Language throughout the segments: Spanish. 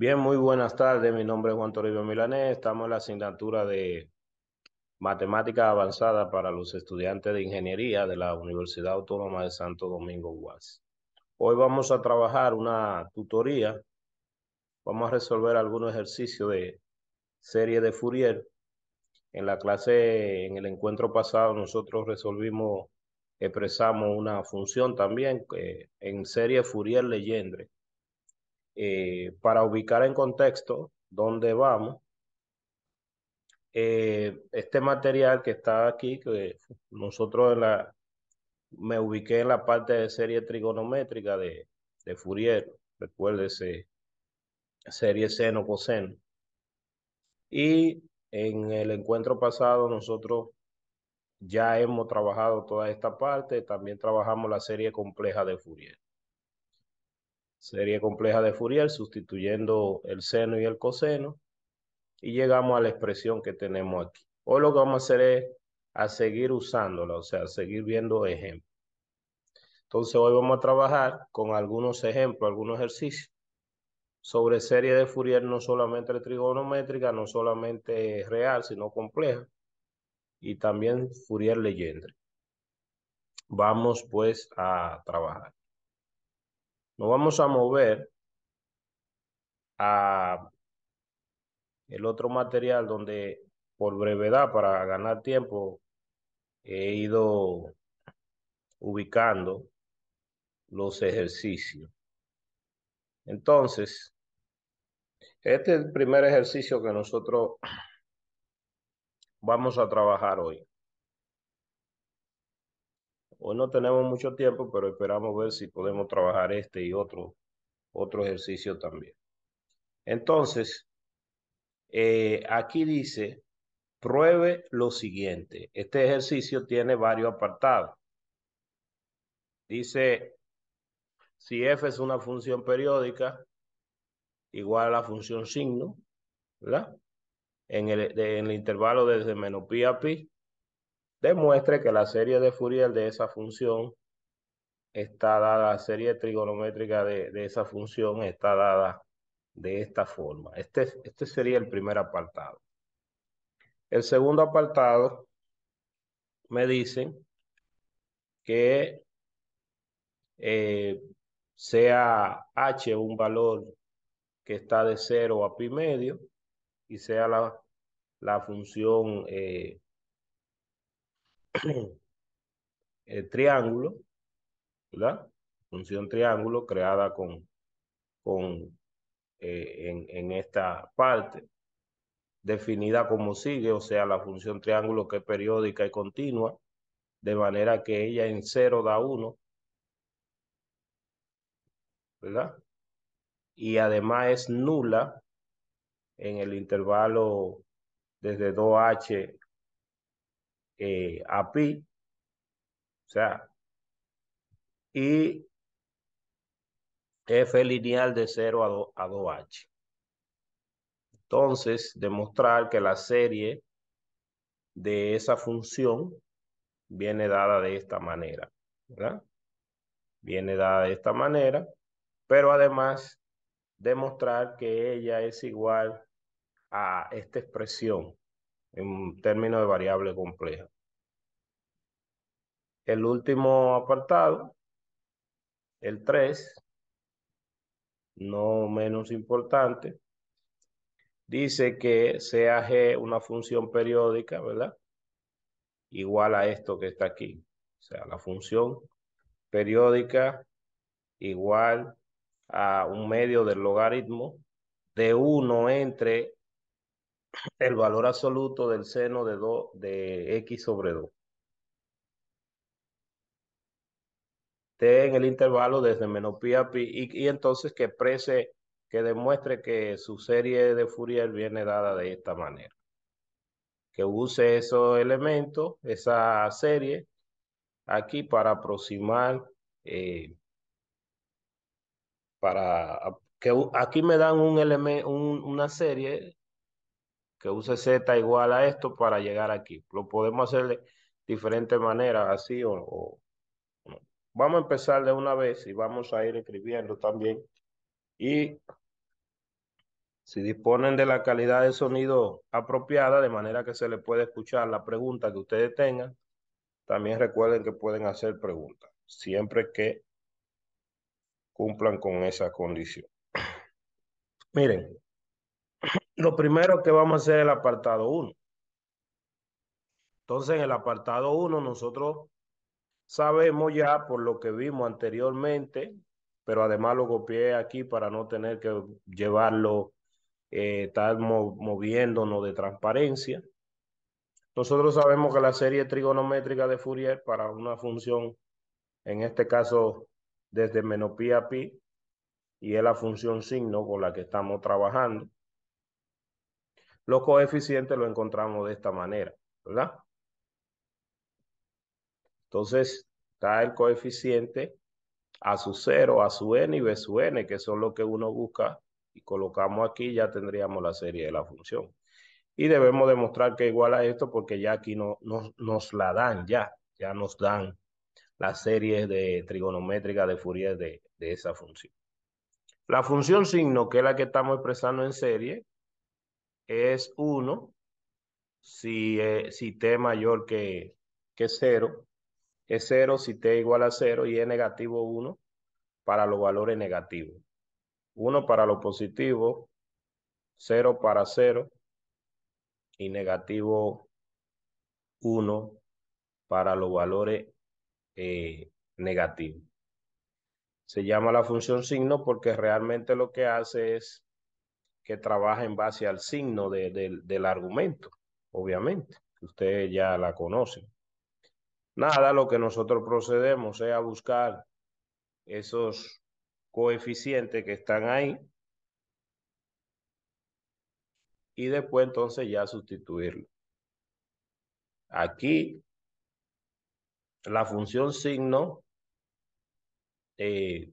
Bien, muy buenas tardes. Mi nombre es Juan Toribio Milanés. Estamos en la asignatura de Matemática Avanzada para los estudiantes de Ingeniería de la Universidad Autónoma de Santo Domingo UAS. Hoy vamos a trabajar una tutoría. Vamos a resolver algunos ejercicios de serie de Fourier. En la clase, en el encuentro pasado, nosotros resolvimos, expresamos una función también eh, en serie Fourier-Legendre eh, para ubicar en contexto dónde vamos, eh, este material que está aquí, que nosotros la, me ubiqué en la parte de serie trigonométrica de, de Fourier, recuérdese, serie seno, coseno. Y en el encuentro pasado nosotros ya hemos trabajado toda esta parte, también trabajamos la serie compleja de Fourier serie compleja de Fourier sustituyendo el seno y el coseno y llegamos a la expresión que tenemos aquí. Hoy lo que vamos a hacer es a seguir usándola, o sea, a seguir viendo ejemplos. Entonces hoy vamos a trabajar con algunos ejemplos, algunos ejercicios sobre serie de Fourier no solamente trigonométrica, no solamente real, sino compleja, y también Fourier leyenda. Vamos pues a trabajar. Nos vamos a mover a el otro material donde por brevedad para ganar tiempo he ido ubicando los ejercicios. Entonces, este es el primer ejercicio que nosotros vamos a trabajar hoy. Hoy no tenemos mucho tiempo, pero esperamos ver si podemos trabajar este y otro, otro ejercicio también. Entonces, eh, aquí dice, pruebe lo siguiente. Este ejercicio tiene varios apartados. Dice, si f es una función periódica, igual a la función signo, ¿verdad? En el, en el intervalo desde menos pi a pi, demuestre que la serie de Fourier de esa función está dada, la serie trigonométrica de, esa función está dada de esta forma. Este, este sería el primer apartado. El segundo apartado me dice que eh, sea h un valor que está de 0 a pi medio y sea la, función eh, el eh, triángulo, ¿verdad? Función triángulo creada con, con eh, en, esta parte, definida como sigue, o sea, la función triángulo que es periódica y continua, de manera que ella en cero da 1, ¿verdad? Y además es nula en el intervalo desde 2H eh, a pi, o sea, y f lineal de 0 a, a 2h. Entonces, demostrar que la serie de esa función viene dada de esta manera, ¿verdad? Viene dada de esta manera, pero además demostrar que ella es igual a esta expresión, en términos de variable compleja. El último apartado, el 3, no menos importante, dice que sea g una función periódica, ¿verdad? Igual a esto que está aquí. O sea, la función periódica igual a un medio del logaritmo de 1 entre el valor absoluto del seno de, de x sobre 2. T en el intervalo desde menos pi a pi y, entonces que exprese, que demuestre que su serie de Fourier viene dada de esta manera. Que use esos elementos, esa serie, aquí para aproximar, eh, para que aquí me dan un elemento, una serie que use Z igual a esto para llegar aquí. Lo podemos hacer de diferentes maneras, así o, Vamos a empezar de una vez y vamos a ir escribiendo también. Y si disponen de la calidad de sonido apropiada, de manera que se le pueda escuchar la pregunta que ustedes tengan, también recuerden que pueden hacer preguntas, siempre que cumplan con esa condición. Miren, lo primero que vamos a hacer es el apartado 1. Entonces, en el apartado 1 nosotros sabemos ya por lo que vimos anteriormente, pero además lo copié aquí para no tener que llevarlo, eh, estar moviéndonos de transparencia. Nosotros sabemos que la serie trigonométrica de Fourier para una función, en este caso desde menos pi a pi, y es la función signo con la que estamos trabajando los coeficientes los encontramos de esta manera, ¿verdad? Entonces, está el coeficiente a su 0, a su n y b su n, que son lo que uno busca, y colocamos aquí, ya tendríamos la serie de la función. Y debemos demostrar que es igual a esto porque ya aquí no, nos la dan, ya, ya nos dan la serie de trigonométrica de Fourier de, de esa función. La función signo, que es la que estamos expresando en serie, es 1 si, si t es mayor que, 0. Es 0 si t igual a 0 y es negativo 1 para los valores negativos. 1 para lo positivo, 0 para 0 y negativo 1 para los valores eh, negativos. Se llama la función signo porque realmente lo que hace es que trabaja en base al signo del argumento, obviamente, que ustedes ya la conocen. Nada, lo que nosotros procedemos es a buscar esos coeficientes que están ahí y después entonces ya sustituirlo. Aquí la función signo eh,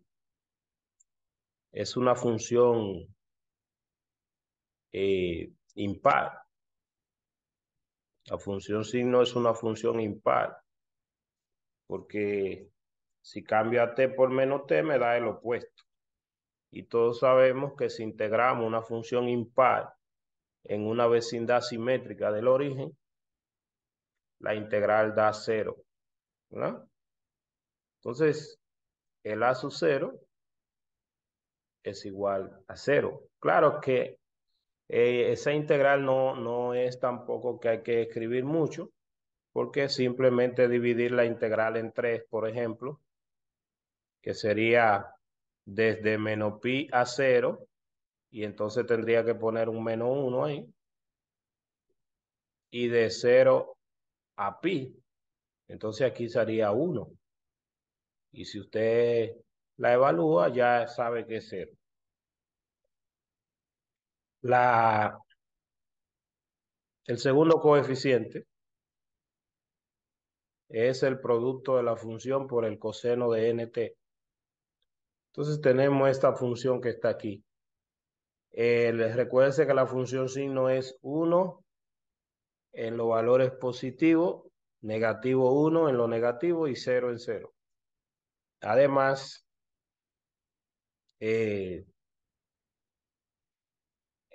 es una función eh, impar. La función signo es una función impar, porque si cambio a t por menos t me da el opuesto. Y todos sabemos que si integramos una función impar en una vecindad simétrica del origen, la integral da cero. Entonces, el a sub cero es igual a cero. Claro que eh, esa integral no, no es tampoco que hay que escribir mucho, porque simplemente dividir la integral en tres, por ejemplo, que sería desde menos pi a cero, y entonces tendría que poner un menos uno ahí, y de cero a pi, entonces aquí sería uno. Y si usted la evalúa, ya sabe que es cero la, el segundo coeficiente es el producto de la función por el coseno de nt. Entonces tenemos esta función que está aquí. Eh, que la función signo es 1 en los valores positivos, negativo 1 en lo negativo y 0 en 0. Además, eh,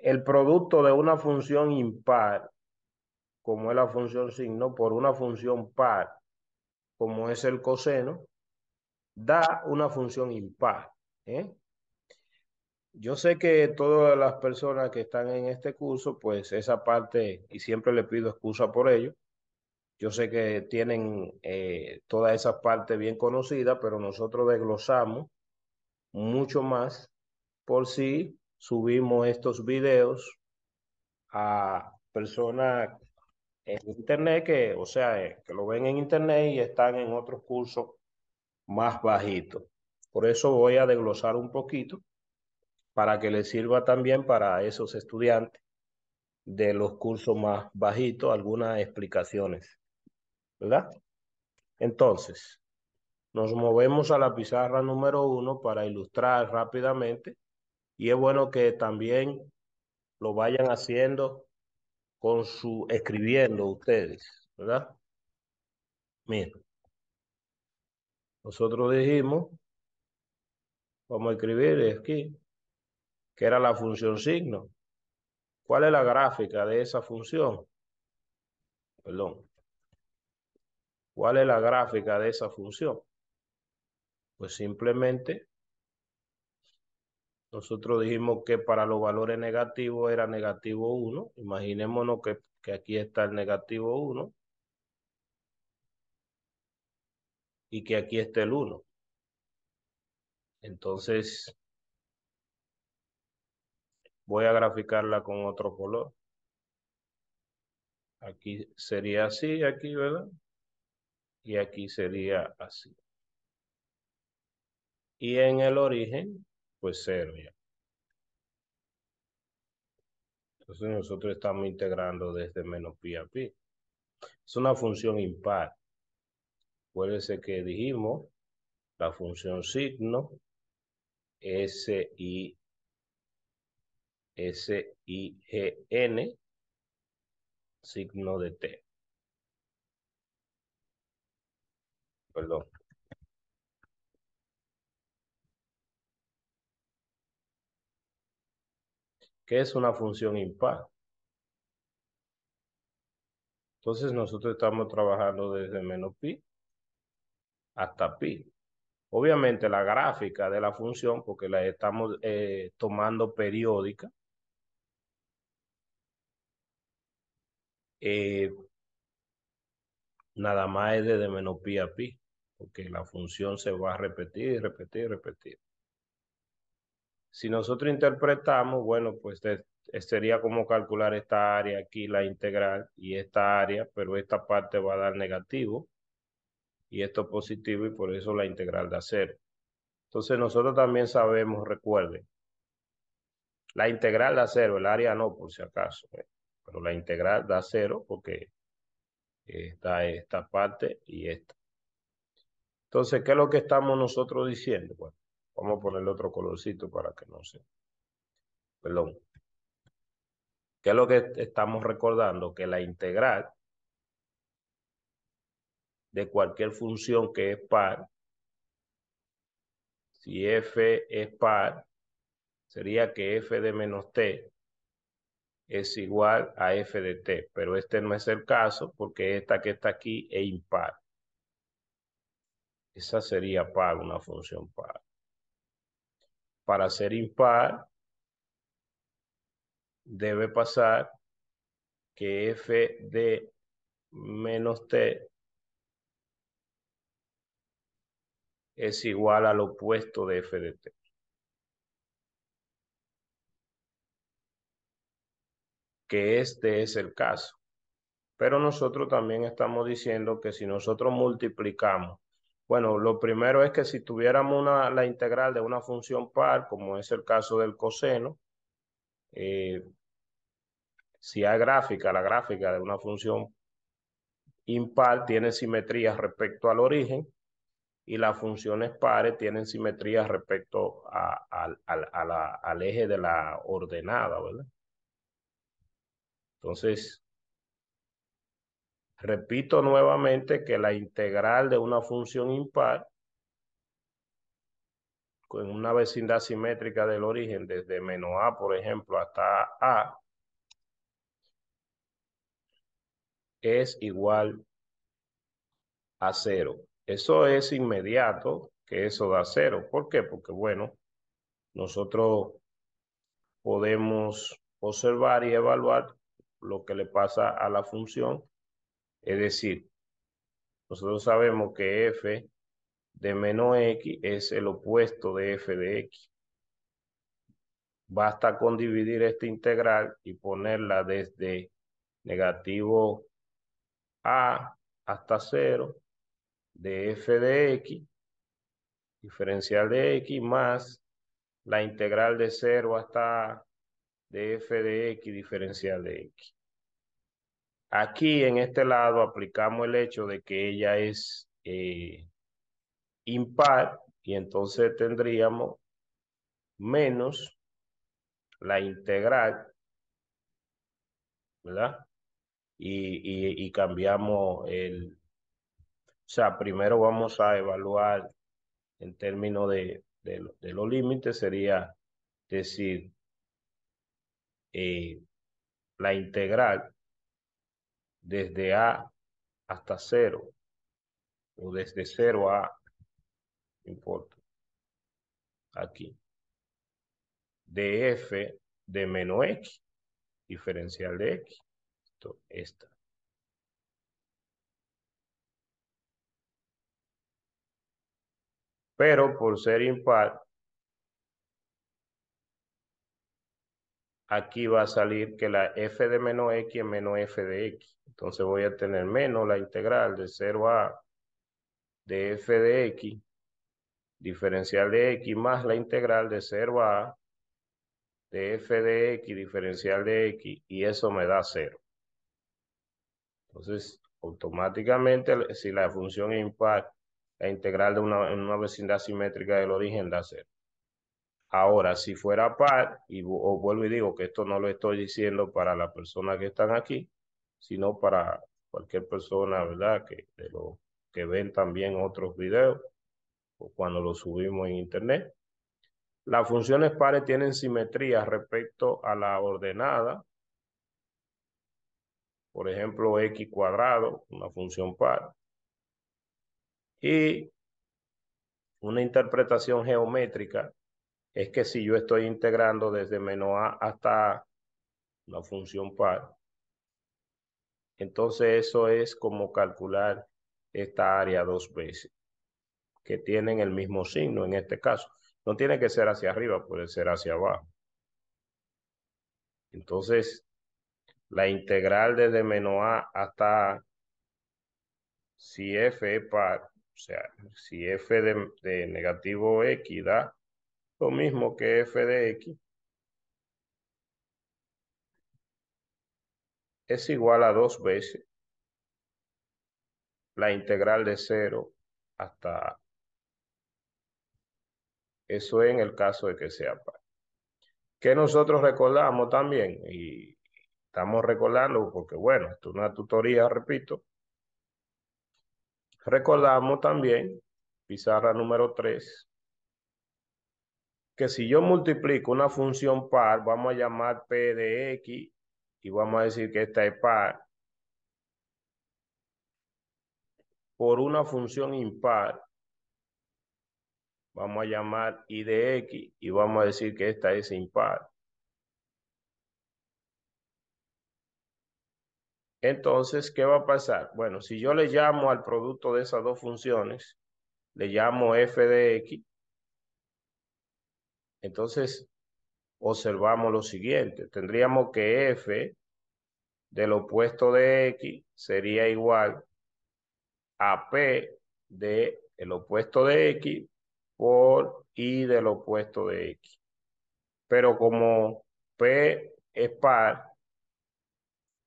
el producto de una función impar, como es la función signo, por una función par, como es el coseno, da una función impar. ¿eh? Yo sé que todas las personas que están en este curso, pues esa parte, y siempre le pido excusa por ello, yo sé que tienen eh, toda esa parte bien conocida pero nosotros desglosamos mucho más por si subimos estos videos a personas en internet que, o sea, eh, que lo ven en internet y están en otros cursos más bajitos. Por eso voy a desglosar un poquito para que les sirva también para esos estudiantes de los cursos más bajitos algunas explicaciones. ¿Verdad? Entonces, nos movemos a la pizarra número uno para ilustrar rápidamente y es bueno que también lo vayan haciendo con su escribiendo ustedes, ¿verdad? Miren, nosotros dijimos, vamos a escribir aquí, que era la función signo. ¿Cuál es la gráfica de esa función? Perdón. ¿Cuál es la gráfica de esa función? Pues simplemente nosotros dijimos que para los valores negativos era negativo 1. Imaginémonos que, aquí está el negativo 1 y que aquí está el 1. Entonces, voy a graficarla con otro color. Aquí sería así, aquí, ¿verdad? Y aquí sería así. Y en el origen, pues cero ya. Entonces nosotros estamos integrando desde menos pi a pi. Es una función impar. Acuérdense que dijimos la función signo S I S I G N signo de T. Perdón, que es una función impar. Entonces nosotros estamos trabajando desde menos pi hasta pi. Obviamente la gráfica de la función, porque la estamos eh, tomando periódica, eh, nada más es desde menos pi a pi, porque la función se va a repetir y repetir y repetir. Si nosotros interpretamos, bueno, pues eh, sería como calcular esta área aquí, la integral, y esta área, pero esta parte va a dar negativo, y esto positivo, y por eso la integral da cero. Entonces nosotros también sabemos, recuerden, la integral da cero, el área no, por si acaso, eh, pero la integral da cero porque está esta parte y esta. Entonces, ¿qué es lo que estamos nosotros diciendo? Bueno, Vamos a ponerle otro colorcito para que no se... Perdón. ¿Qué es lo que estamos recordando? Que la integral de cualquier función que es par, si f es par, sería que f de menos t es igual a f de t, pero este no es el caso porque esta que está aquí es impar. Esa sería par, una función par para ser impar debe pasar que f de menos t es igual al opuesto de f de t. Que este es el caso. Pero nosotros también estamos diciendo que si nosotros multiplicamos bueno, lo primero es que si tuviéramos la integral de una función par, como es el caso del coseno, eh, si hay gráfica, la gráfica de una función impar tiene simetría respecto al origen y las funciones pares tienen simetrías respecto al eje de la ordenada, ¿verdad? Entonces, Repito nuevamente que la integral de una función impar con una vecindad simétrica del origen desde menos a, por ejemplo, hasta a, es igual a cero. Eso es inmediato, que eso da cero. ¿Por qué? Porque, bueno, nosotros podemos observar y evaluar lo que le pasa a la función es decir, nosotros sabemos que f de menos x es el opuesto de f de x. Basta con dividir esta integral y ponerla desde negativo a hasta 0 de f de x, diferencial de x más la integral de 0 hasta a de f de x diferencial de x. Aquí en este lado aplicamos el hecho de que ella es eh, impar y entonces tendríamos menos la integral, ¿verdad? Y, cambiamos el... O sea, primero vamos a evaluar en términos de, los límites, sería decir, eh, la integral desde A hasta cero o desde 0 a importa, aquí, de f de menos x, diferencial de x, esto, esta. Pero por ser impar, aquí va a salir que la f de menos x es menos f de x. Entonces voy a tener menos la integral de 0 a de f de x, diferencial de x más la integral de 0 a de f de x, diferencial de x, y eso me da 0. Entonces, automáticamente, si la función impact. la integral de una, en una vecindad simétrica del origen da 0. Ahora, si fuera par, y vuelvo y digo que esto no lo estoy diciendo para la persona que están aquí, sino para cualquier persona, ¿verdad? Que, lo, que ven también otros videos o cuando los subimos en internet. Las funciones pares tienen simetría respecto a la ordenada. Por ejemplo, x cuadrado, una función par. Y una interpretación geométrica es que si yo estoy integrando desde menos A hasta la función par, entonces eso es como calcular esta área dos veces, que tienen el mismo signo en este caso. No tiene que ser hacia arriba, puede ser hacia abajo. Entonces, la integral desde menos A hasta si f es par, o sea, si f de, de negativo x da lo mismo que f de x, es igual a dos veces la integral de 0 hasta Eso en el caso de que sea par. Que nosotros recordamos también, y estamos recordando porque, bueno, esto es una tutoría, repito. Recordamos también, pizarra número 3, si yo multiplico una función par, vamos a llamar P de X y vamos a decir que esta es par, por una función impar, vamos a llamar I de X y vamos a decir que esta es impar. Entonces, ¿qué va a pasar? Bueno, si yo le llamo al producto de esas dos funciones, le llamo f de x entonces, observamos lo siguiente. Tendríamos que f del opuesto de x sería igual a p de el opuesto de x por y del opuesto de x. Pero como p es par,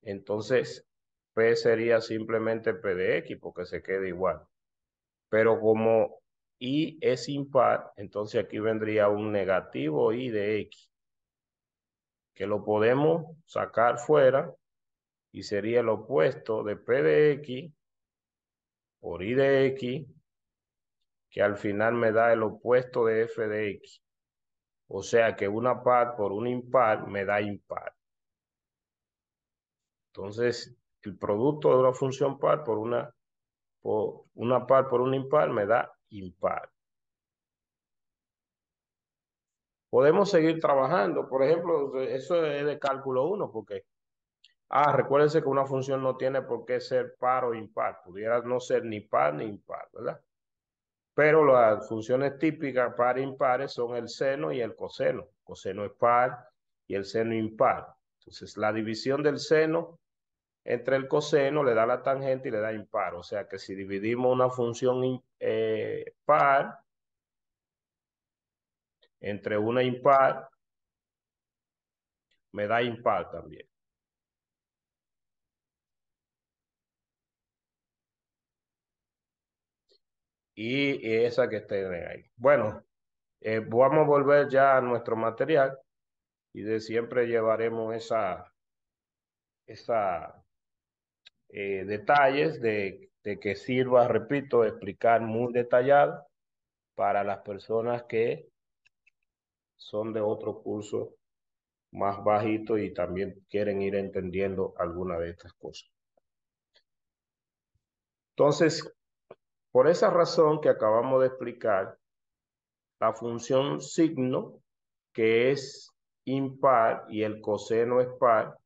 entonces p sería simplemente p de x porque se queda igual. Pero como y es impar, entonces aquí vendría un negativo Y de x, que lo podemos sacar fuera y sería el opuesto de p de x por i de x, que al final me da el opuesto de f de x. O sea que una par por un impar me da impar. Entonces, el producto de una función par por una, por una par por un impar me da impar. Podemos seguir trabajando, por ejemplo, eso es de cálculo 1, porque, ah, recuérdense que una función no tiene por qué ser par o impar, pudiera no ser ni par ni impar, ¿verdad? Pero las funciones típicas par e impares son el seno y el coseno. Coseno es par y el seno impar. Entonces, la división del seno entre el coseno, le da la tangente y le da impar. O sea que si dividimos una función eh, par entre una impar, me da impar también. Y esa que está ahí. Bueno, eh, vamos a volver ya a nuestro material y de siempre llevaremos esa, esa eh, detalles de, de, que sirva, repito, explicar muy detallado para las personas que son de otro curso más bajito y también quieren ir entendiendo alguna de estas cosas. Entonces, por esa razón que acabamos de explicar, la función signo, que es impar, y el coseno es par,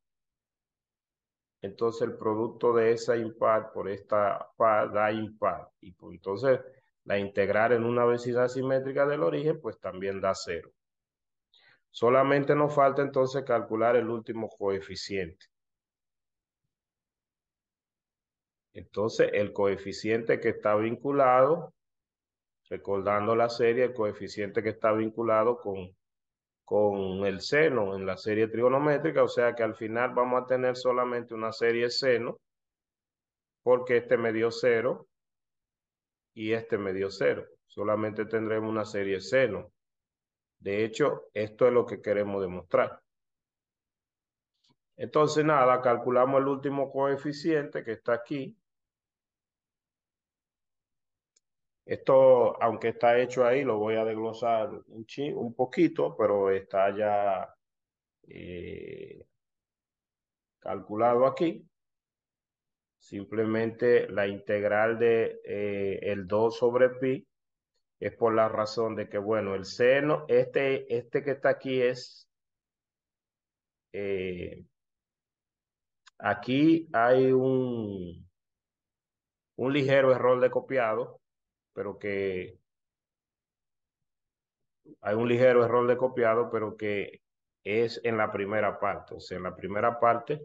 entonces el producto de esa impar por esta par da impar. Y pues, entonces la integrar en una vecina simétrica del origen, pues también da cero. Solamente nos falta entonces calcular el último coeficiente. Entonces, el coeficiente que está vinculado, recordando la serie, el coeficiente que está vinculado con con el seno en la serie trigonométrica, o sea que al final vamos a tener solamente una serie seno, porque este me dio cero. y este me dio cero. Solamente tendremos una serie seno. De hecho, esto es lo que queremos demostrar. Entonces, nada, calculamos el último coeficiente que está aquí, Esto, aunque está hecho ahí, lo voy a desglosar un, poquito, pero está ya eh, calculado aquí. Simplemente la integral de eh, el 2 sobre pi es por la razón de que, bueno, el seno, este, este que está aquí es, eh, aquí hay un, un ligero error de copiado, pero que hay un ligero error de copiado, pero que es en la primera parte. O sea, en la primera parte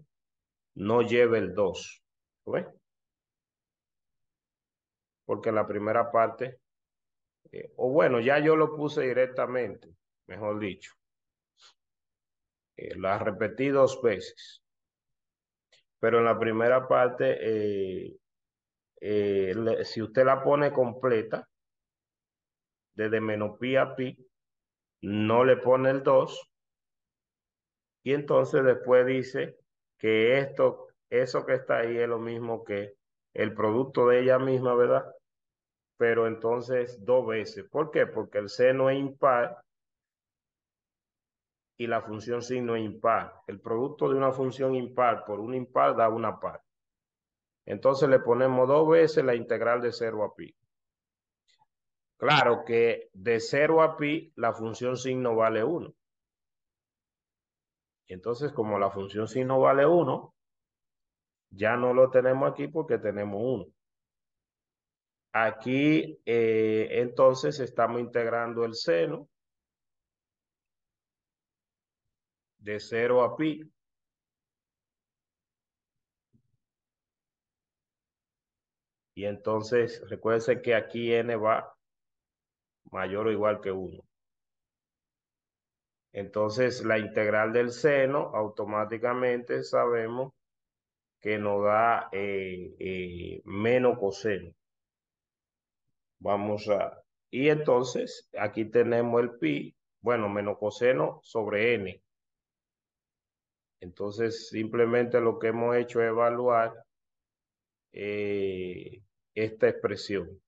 no lleva el 2. ¿Ves? Porque en la primera parte, eh, o bueno, ya yo lo puse directamente, mejor dicho. Eh, la repetí dos veces. Pero en la primera parte eh, eh, si usted la pone completa, desde menos pi a pi, no le pone el 2, y entonces después dice que esto, eso que está ahí es lo mismo que el producto de ella misma, ¿verdad? Pero entonces dos veces. ¿Por qué? Porque el seno es impar y la función signo es impar. El producto de una función impar por un impar da una par. Entonces le ponemos dos veces la integral de 0 a pi. Claro que de 0 a pi la función signo vale 1. Entonces como la función signo vale 1, ya no lo tenemos aquí porque tenemos 1. Aquí eh, entonces estamos integrando el seno de 0 a pi Y entonces, recuérdense que aquí n va mayor o igual que 1. Entonces, la integral del seno automáticamente sabemos que nos da eh, eh, menos coseno. Vamos a... Y entonces, aquí tenemos el pi, bueno, menos coseno sobre n. Entonces, simplemente lo que hemos hecho es evaluar eh, esta expresión.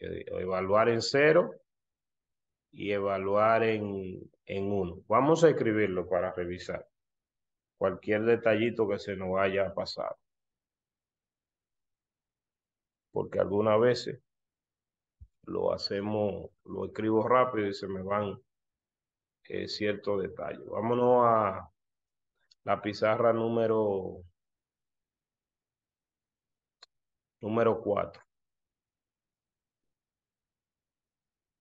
Evaluar en cero y evaluar en, uno. Vamos a escribirlo para revisar cualquier detallito que se nos haya pasado. Porque algunas veces lo hacemos, lo escribo rápido y se me van eh, ciertos detalles. Vámonos a la pizarra número número 4.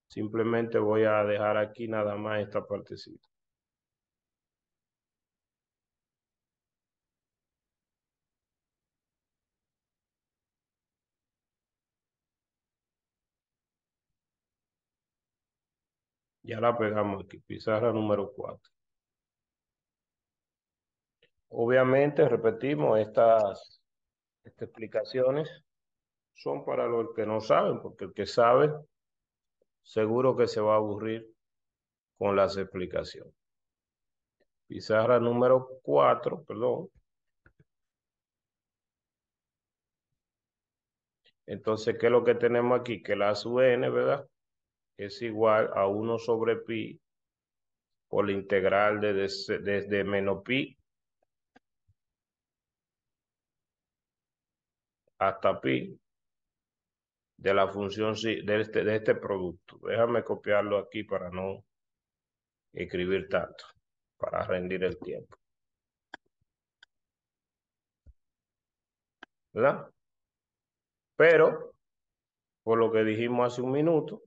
Simplemente voy a dejar aquí nada más esta partecita. Ya la pegamos aquí, pizarra número 4. Obviamente, repetimos, estas, estas explicaciones son para los que no saben, porque el que sabe seguro que se va a aburrir con las explicaciones. Pizarra número 4, perdón. Entonces, ¿qué es lo que tenemos aquí? Que la sub n, ¿verdad? Es igual a 1 sobre pi por la integral desde, desde menos pi hasta pi de la función de este, de este producto. Déjame copiarlo aquí para no escribir tanto, para rendir el tiempo. ¿Verdad? Pero, por lo que dijimos hace un minuto,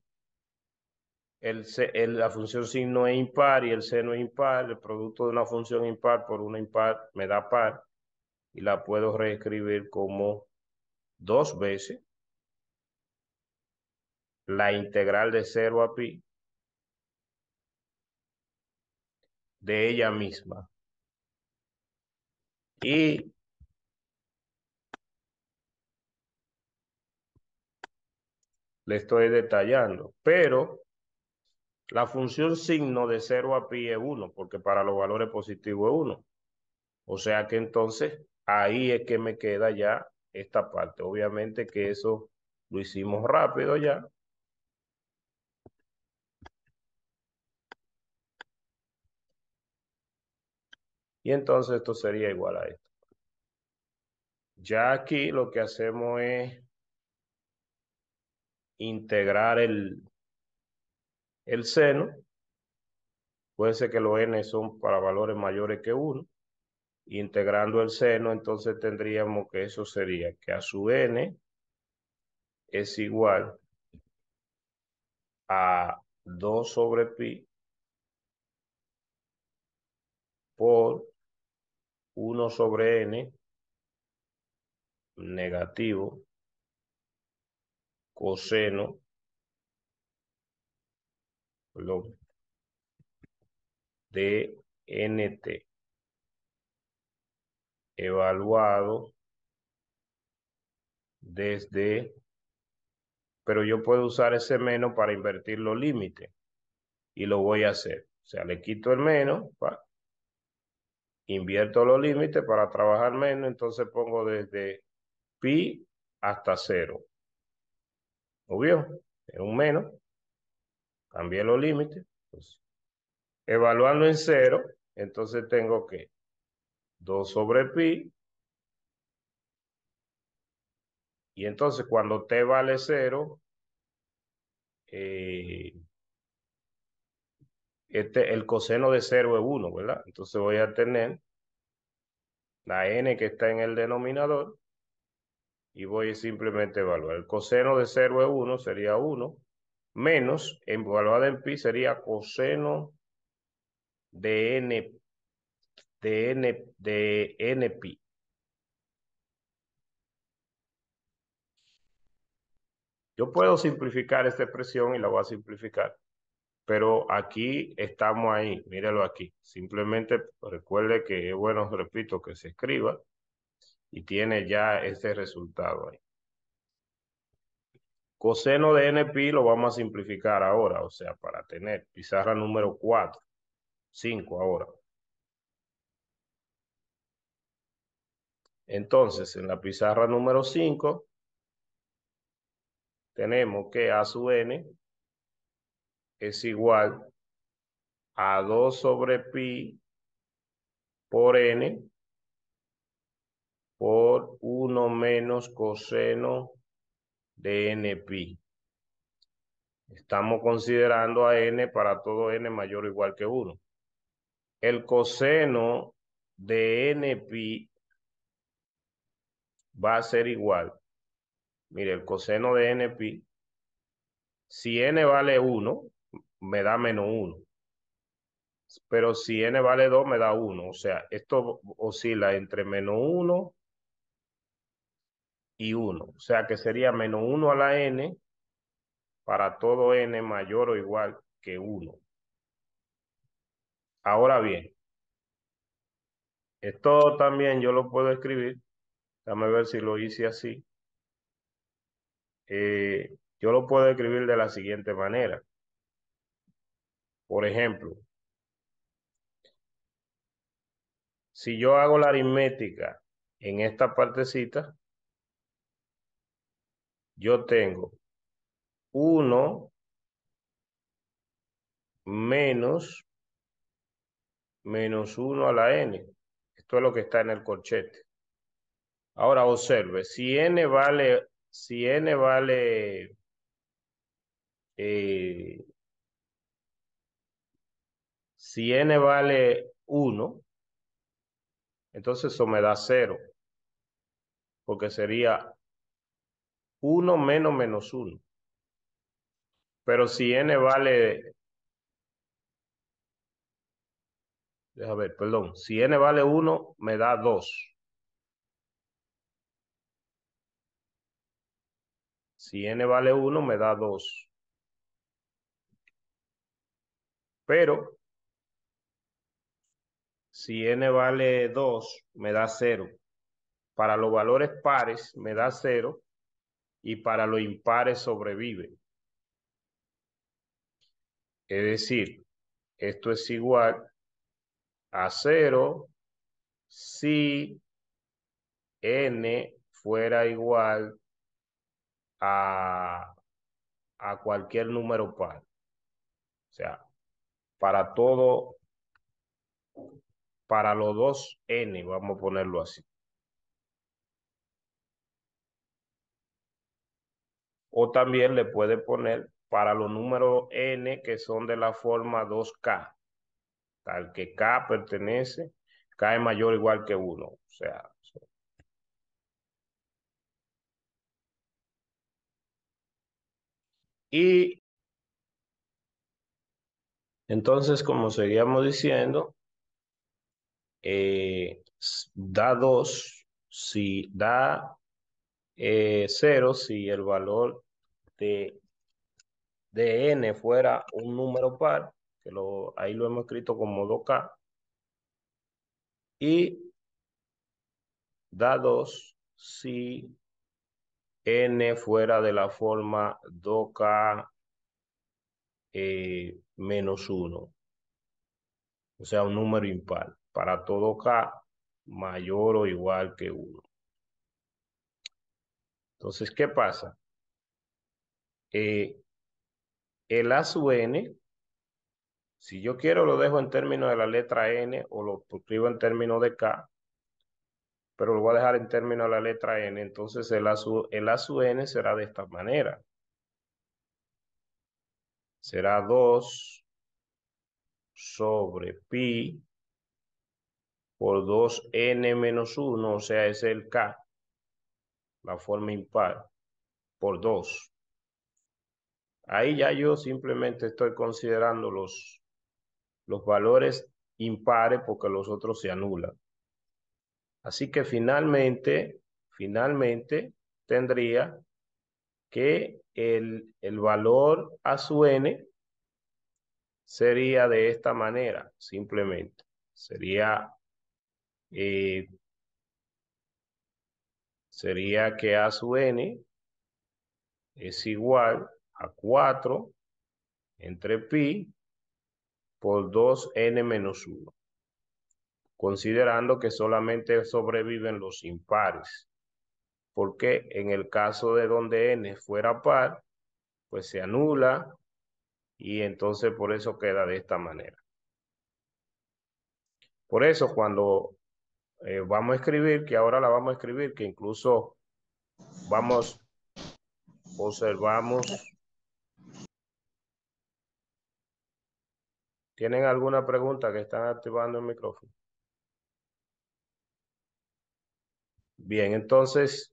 el, la función signo no es impar y el seno es impar, el producto de una función impar por una impar me da par y la puedo reescribir como dos veces la integral de 0 a pi de ella misma. Y le estoy detallando, pero la función signo de 0 a pi es 1, porque para los valores positivos es 1. O sea que entonces ahí es que me queda ya esta parte. Obviamente que eso lo hicimos rápido ya, Y entonces esto sería igual a esto. Ya aquí lo que hacemos es integrar el, el seno. Puede ser que los n son para valores mayores que 1. Integrando el seno, entonces tendríamos que eso sería que a su n es igual a 2 sobre pi por 1 sobre n negativo coseno de nt evaluado desde pero yo puedo usar ese menos para invertir los límites y lo voy a hacer o sea le quito el menos invierto los límites para trabajar menos, entonces pongo desde pi hasta cero. Obvio, es un menos. Cambié los límites. Pues, evaluando en cero, entonces tengo que 2 sobre pi. Y entonces cuando t vale cero, eh, este, el coseno de 0 es 1, ¿verdad? Entonces voy a tener la n que está en el denominador y voy simplemente a evaluar. El coseno de 0 es 1, sería 1, menos, evaluada en pi, sería coseno de n, de n, de n pi. Yo puedo simplificar esta expresión y la voy a simplificar pero aquí estamos ahí, míralo aquí. Simplemente recuerde que es bueno, repito, que se escriba y tiene ya ese resultado ahí. Coseno de NP lo vamos a simplificar ahora, o sea, para tener pizarra número 4, 5 ahora. Entonces, en la pizarra número 5, tenemos que A sub N es igual a 2 sobre pi por n por 1 menos coseno de n pi. Estamos considerando a n para todo n mayor o igual que 1. El coseno de n pi va a ser igual. Mire, el coseno de n pi, si n vale 1, me da menos 1. Pero si n vale 2, me da 1. O sea, esto oscila entre menos 1 y 1. O sea, que sería menos 1 a la n para todo n mayor o igual que 1. Ahora bien, esto también yo lo puedo escribir. Déjame ver si lo hice así. Eh, yo lo puedo escribir de la siguiente manera. Por ejemplo, si yo hago la aritmética en esta partecita, yo tengo 1 menos menos 1 a la n. Esto es lo que está en el corchete. Ahora observe, si n vale, si n vale eh, si n vale 1, entonces eso me da 0, porque sería 1 menos menos 1. Pero si n vale... A ver, perdón. Si n vale 1, me da 2. Si n vale 1, me da 2. Pero si n vale 2, me da 0. Para los valores pares me da 0 y para los impares sobrevive. Es decir, esto es igual a 0 si n fuera igual a, a cualquier número par. O sea, para todo para los dos N, vamos a ponerlo así. O también le puede poner para los números N que son de la forma 2K, tal que K pertenece, K es mayor o igual que 1, o sea... Y entonces, como seguíamos diciendo, eh, da 2, si da 0, eh, si el valor de, de n fuera un número par, que lo, ahí lo hemos escrito como 2k, y da 2 si n fuera de la forma 2k eh, menos 1, o sea, un número impar para todo K mayor o igual que 1. Entonces, ¿qué pasa? Eh, el A sub N, si yo quiero lo dejo en términos de la letra N o lo escribo en términos de K, pero lo voy a dejar en términos de la letra N, entonces el A el A sub N será de esta manera. Será 2 sobre pi por 2n menos 1, o sea, es el k, la forma impar, por 2. Ahí ya yo simplemente estoy considerando los, los valores impares porque los otros se anulan. Así que finalmente, finalmente tendría que el, el, valor a su n sería de esta manera, simplemente. Sería eh, sería que A sub n es igual a 4 entre pi por 2n menos 1, considerando que solamente sobreviven los impares, porque en el caso de donde n fuera par, pues se anula y entonces por eso queda de esta manera. Por eso cuando eh, vamos a escribir, que ahora la vamos a escribir, que incluso vamos, observamos. ¿Tienen alguna pregunta que están activando el micrófono? Bien, entonces,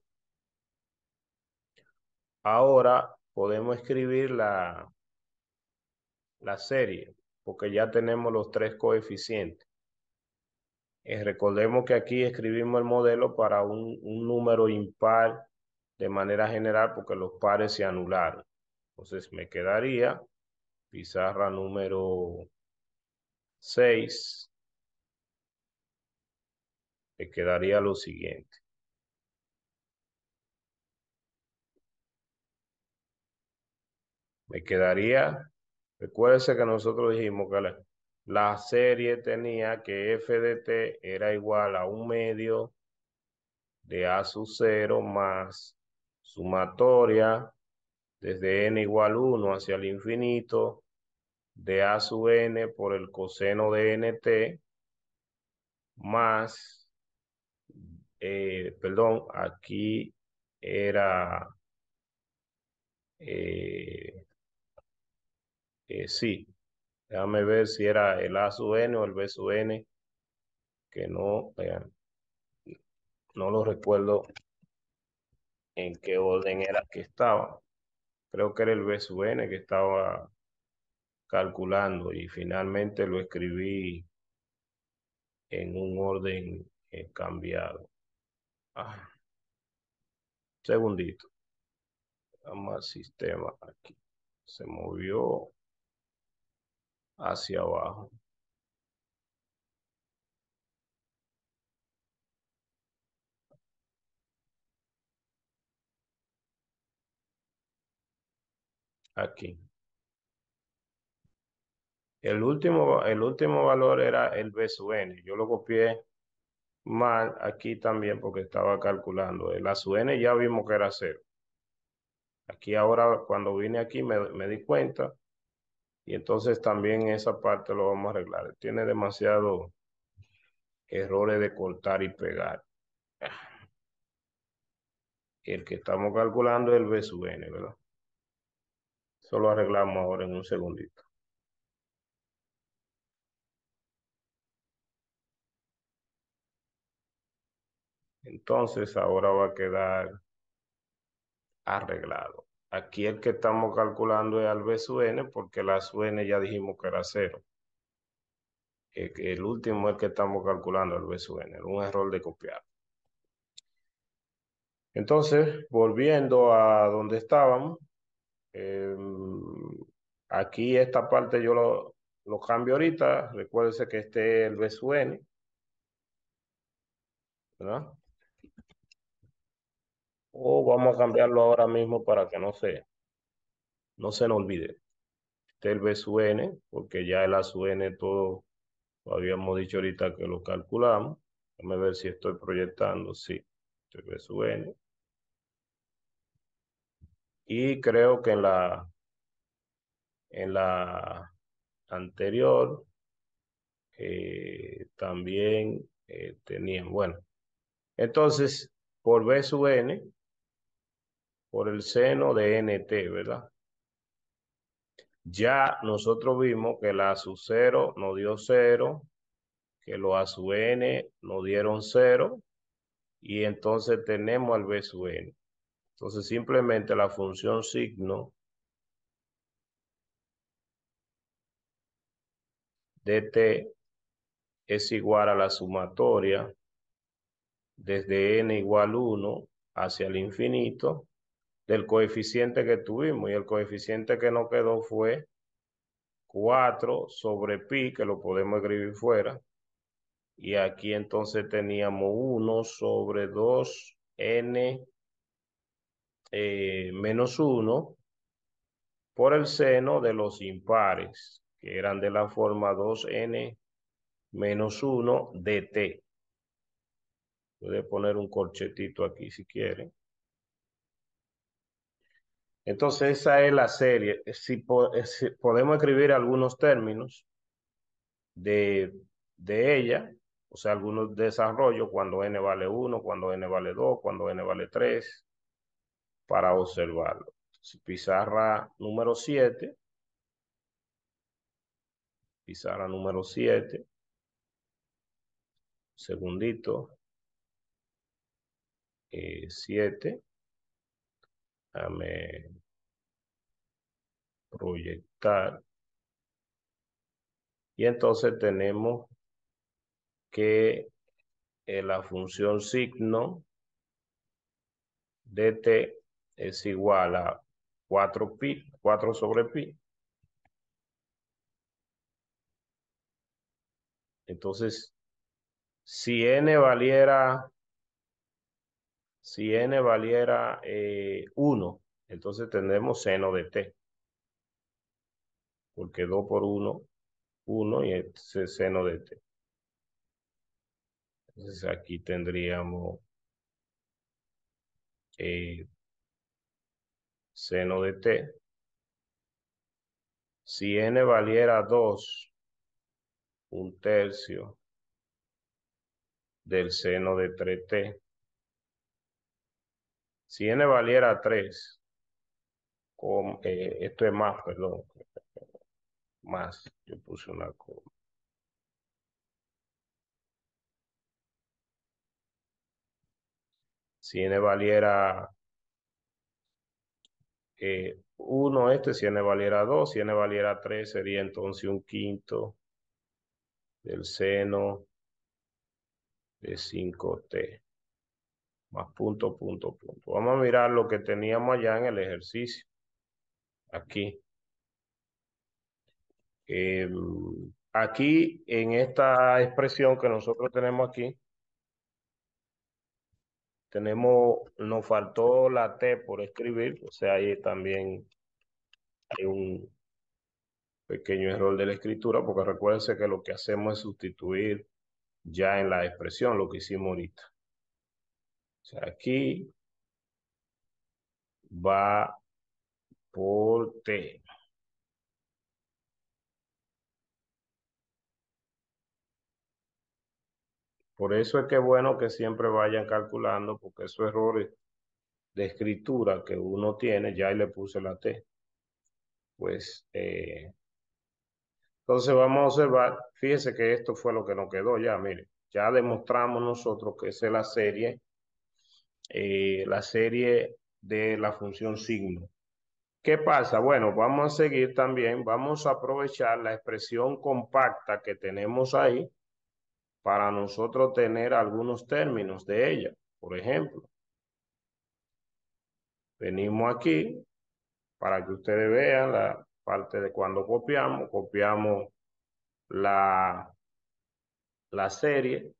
ahora podemos escribir la, la serie, porque ya tenemos los tres coeficientes. Eh, recordemos que aquí escribimos el modelo para un, un, número impar de manera general porque los pares se anularon. Entonces me quedaría pizarra número 6. Me quedaría lo siguiente. Me quedaría, recuérdense que nosotros dijimos que la, la serie tenía que f de t era igual a un medio de a sub 0 más sumatoria desde n igual 1 hacia el infinito de a sub n por el coseno de n t más, eh, perdón, aquí era, eh, eh sí, Déjame ver si era el A sub n o el B sub n, que no, no lo recuerdo en qué orden era que estaba. Creo que era el B sub n que estaba calculando y finalmente lo escribí en un orden eh, cambiado. Ah, segundito. Vamos al sistema aquí. Se movió hacia abajo. Aquí. El último, el último valor era el B sub N. Yo lo copié mal aquí también porque estaba calculando. El A sub N ya vimos que era cero. Aquí ahora, cuando vine aquí, me, me di cuenta y entonces también esa parte lo vamos a arreglar. Tiene demasiado errores de cortar y pegar. El que estamos calculando es el B sub N, ¿verdad? Eso lo arreglamos ahora en un segundito. Entonces ahora va a quedar arreglado. Aquí el que estamos calculando es al B sub n, porque la sub n ya dijimos que era cero. El, último es el que estamos calculando, el B sub n. Un error de copiar. Entonces, volviendo a donde estábamos, em, aquí esta parte yo lo, lo cambio ahorita. Recuérdense que este es el B sub n. ¿Verdad? o oh, vamos a cambiarlo ahora mismo para que no sea. no se nos olvide. Este es el B sub n, porque ya el A sub n todo lo habíamos dicho ahorita que lo calculamos. Déjame ver si estoy proyectando, sí, este es B sub n. Y creo que en la, en la anterior eh, también eh, tenían, bueno, entonces por B sub n, por el seno de nt, ¿verdad? Ya nosotros vimos que la sub 0 nos dio 0, que los a sub n nos dieron 0, y entonces tenemos al b sub n. Entonces simplemente la función signo de t es igual a la sumatoria desde n igual 1 hacia el infinito del coeficiente que tuvimos y el coeficiente que nos quedó fue 4 sobre pi, que lo podemos escribir fuera. Y aquí entonces teníamos 1 sobre 2n eh, menos 1 por el seno de los impares, que eran de la forma 2n menos 1 de t a poner un corchetito aquí si quieren. Entonces, esa es la serie. Si, eh, podemos escribir algunos términos de, ella, o sea, algunos desarrollos, cuando n vale 1, cuando n vale 2, cuando n vale 3, para observarlo. pizarra número 7. Pizarra número 7. Segundito. 7. Eh, proyectar. Y entonces tenemos que eh, la función signo de es igual a 4 pi, 4 sobre pi. Entonces, si n valiera si n valiera 1, eh, entonces tendremos seno de t. Porque 2 por 1, 1 y es seno de t. Entonces aquí tendríamos eh, seno de t. Si n valiera 2, un tercio del seno de 3t, si n valiera 3, con, eh, esto es más, perdón, más, yo puse una coma. Si n valiera 1, eh, este, si n valiera 2, si n valiera 3, sería entonces un quinto del seno de 5t más punto, punto, punto. Vamos a mirar lo que teníamos allá en el ejercicio. Aquí. Em, aquí, en esta expresión que nosotros tenemos aquí, tenemos, nos faltó la T por escribir, o sea, ahí también hay un pequeño error de la escritura, porque recuérdense que lo que hacemos es sustituir ya en la expresión lo que hicimos ahorita. O sea, aquí va por T. Por eso es que es bueno que siempre vayan calculando, porque esos errores de escritura que uno tiene, ya le puse la T. Pues, eh, entonces vamos a observar, fíjese que esto fue lo que nos quedó ya, mire, ya demostramos nosotros que esa es la serie eh, la serie de la función signo. ¿Qué pasa? Bueno, vamos a seguir también, vamos a aprovechar la expresión compacta que tenemos ahí para nosotros tener algunos términos de ella. Por ejemplo, venimos aquí para que ustedes vean la parte de cuando copiamos, copiamos la, la serie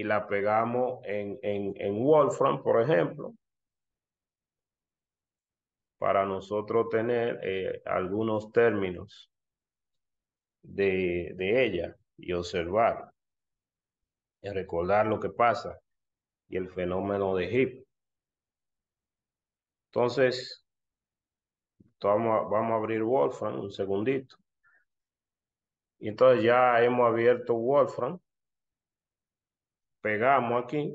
y la pegamos en, en, Wolfram, por ejemplo, para nosotros tener eh, algunos términos de, ella y observar y recordar lo que pasa y el fenómeno de HIP. Entonces, vamos vamos a abrir Wolfram un segundito. Y entonces ya hemos abierto Wolfram pegamos aquí.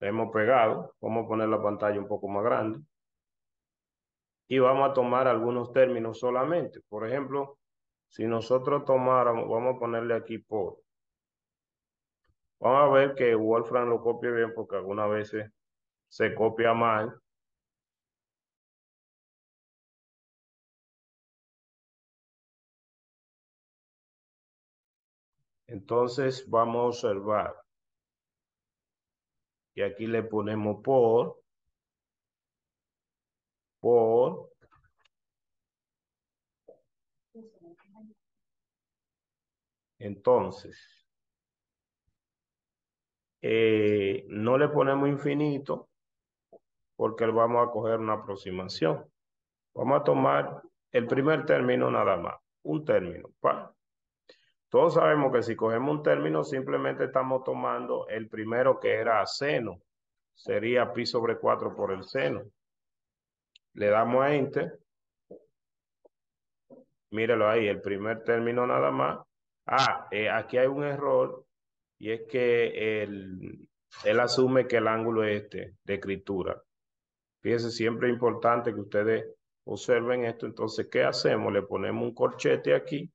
hemos pegado. Vamos a poner la pantalla un poco más grande. Y vamos a tomar algunos términos solamente. Por ejemplo, si nosotros tomáramos, vamos a ponerle aquí por. Vamos a ver que Wolfram lo copie bien porque algunas veces se copia mal. Entonces vamos a observar. Y aquí le ponemos por, por, entonces, eh, no le ponemos infinito porque vamos a coger una aproximación. Vamos a tomar el primer término nada más, un término, para todos sabemos que si cogemos un término, simplemente estamos tomando el primero que era seno. Sería pi sobre 4 por el seno. Le damos a enter. Míralo ahí, el primer término nada más. Ah, eh, aquí hay un error y es que él asume que el ángulo es este de escritura. Fíjense, siempre es importante que ustedes observen esto. Entonces, ¿qué hacemos? Le ponemos un corchete aquí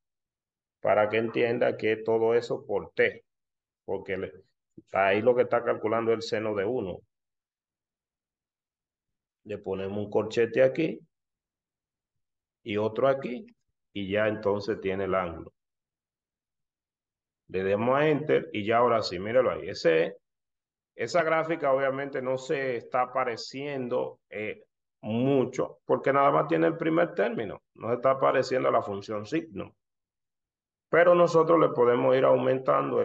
para que entienda que todo eso por T, porque ahí lo que está calculando es el seno de 1. Le ponemos un corchete aquí y otro aquí y ya entonces tiene el ángulo. Le damos a Enter y ya ahora sí, míralo ahí. Ese, esa gráfica obviamente no se está apareciendo eh, mucho porque nada más tiene el primer término. No se está apareciendo la función signo. Pero nosotros le podemos ir aumentando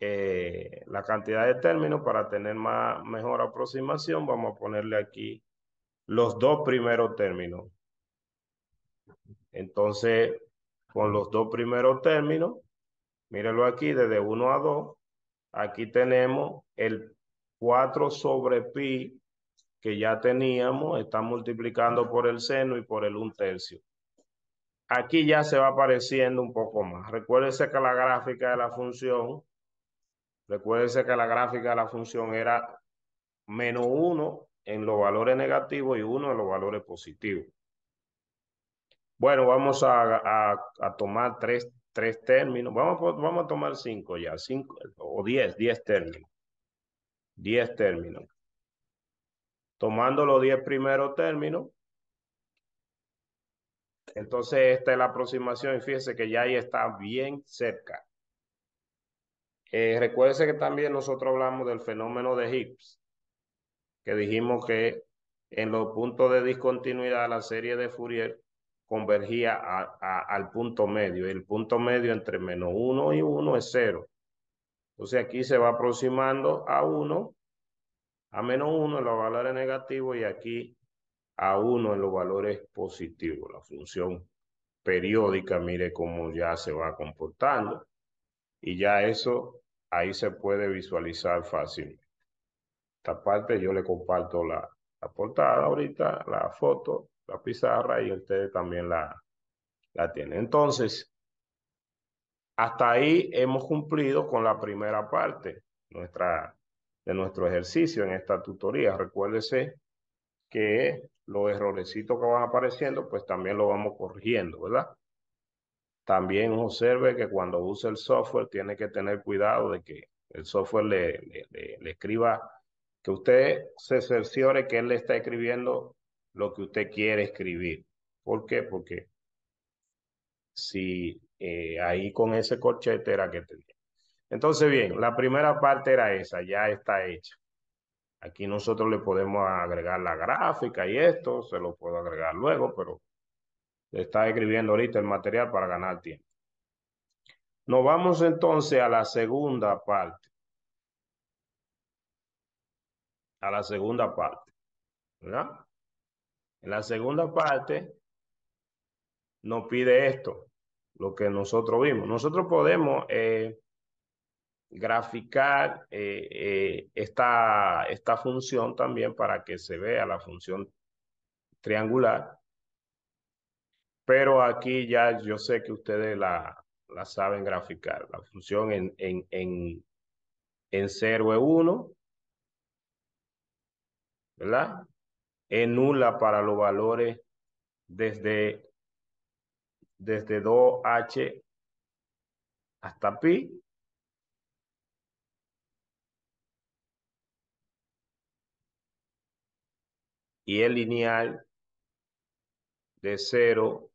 eh, la cantidad de términos para tener más, mejor aproximación. Vamos a ponerle aquí los dos primeros términos. Entonces, con los dos primeros términos, mírenlo aquí, desde 1 a 2, aquí tenemos el 4 sobre pi que ya teníamos, está multiplicando por el seno y por el 1 tercio. Aquí ya se va apareciendo un poco más. Recuérdese que la gráfica de la función, recuérdese que la gráfica de la función era menos 1 en los valores negativos y 1 en los valores positivos. Bueno, vamos a, tomar tres, tres, términos. Vamos, vamos a tomar cinco ya, cinco o 10, 10 términos. 10 términos. Tomando los 10 primeros términos, entonces, esta es la aproximación y fíjese que ya ahí está bien cerca. Eh, recuérdese que también nosotros hablamos del fenómeno de Higgs. que dijimos que en los puntos de discontinuidad la serie de Fourier convergía al punto medio. El punto medio entre menos 1 y 1 es 0. Entonces aquí se va aproximando a 1, a menos 1 en los valores negativos y aquí a uno en los valores positivos. La función periódica, mire cómo ya se va comportando. Y ya eso ahí se puede visualizar fácilmente. Esta parte yo le comparto la, la portada ahorita, la foto, la pizarra y ustedes también la, la tienen. Entonces, hasta ahí hemos cumplido con la primera parte nuestra, de nuestro ejercicio en esta tutoría. Recuérdese que los errorecitos que van apareciendo, pues también lo vamos corrigiendo, ¿verdad? También observe que cuando usa el software tiene que tener cuidado de que el software le, escriba, que usted se cerciore que él le está escribiendo lo que usted quiere escribir. ¿Por qué? Porque si eh, ahí con ese corchete era que tenía. Entonces, bien, la primera parte era esa, ya está hecha. Aquí nosotros le podemos agregar la gráfica y esto, se lo puedo agregar luego, pero está escribiendo ahorita el material para ganar tiempo. Nos vamos entonces a la segunda parte. A la segunda parte. En la segunda parte nos pide esto, lo que nosotros vimos. Nosotros podemos eh, graficar eh, eh, esta, esta función también para que se vea la función triangular. Pero aquí ya yo sé que ustedes la, la saben graficar, la función en, en, en, en 0 es 1, ¿verdad? Es nula para los valores desde, desde 2h hasta pi y el lineal de 0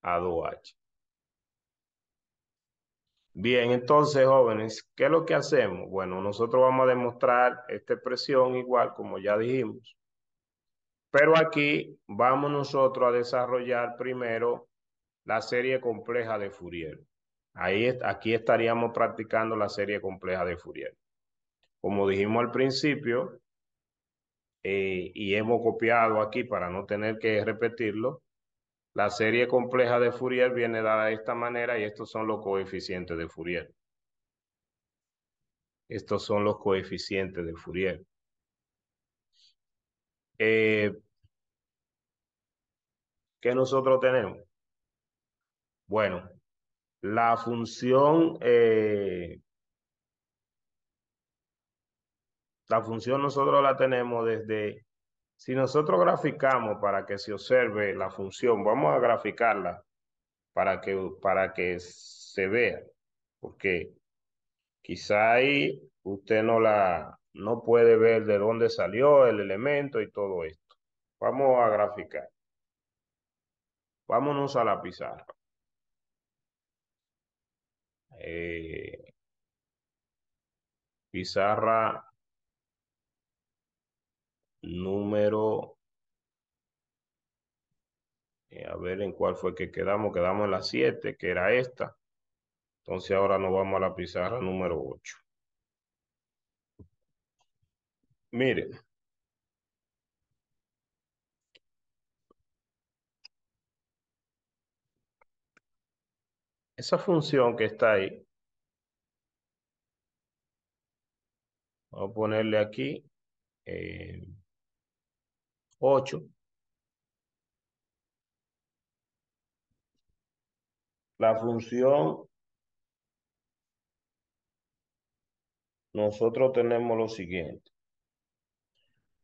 a 2H. Bien, entonces, jóvenes, ¿qué es lo que hacemos? Bueno, nosotros vamos a demostrar esta expresión igual, como ya dijimos. Pero aquí vamos nosotros a desarrollar primero la serie compleja de Fourier. Ahí, aquí estaríamos practicando la serie compleja de Fourier. Como dijimos al principio, eh, y hemos copiado aquí para no tener que repetirlo. La serie compleja de Fourier viene dada de esta manera y estos son los coeficientes de Fourier. Estos son los coeficientes de Fourier. Eh, ¿Qué nosotros tenemos? Bueno, la función eh, La función nosotros la tenemos desde, si nosotros graficamos para que se observe la función, vamos a graficarla para que, para que se vea, porque quizá ahí usted no la no puede ver de dónde salió el elemento y todo esto. Vamos a graficar. Vámonos a la pizarra. Eh, pizarra número... Eh, a ver en cuál fue que quedamos. Quedamos en la 7, que era esta. Entonces ahora nos vamos a la pizarra número 8. Miren. Esa función que está ahí, vamos a ponerle aquí eh, 8. La función, nosotros tenemos lo siguiente.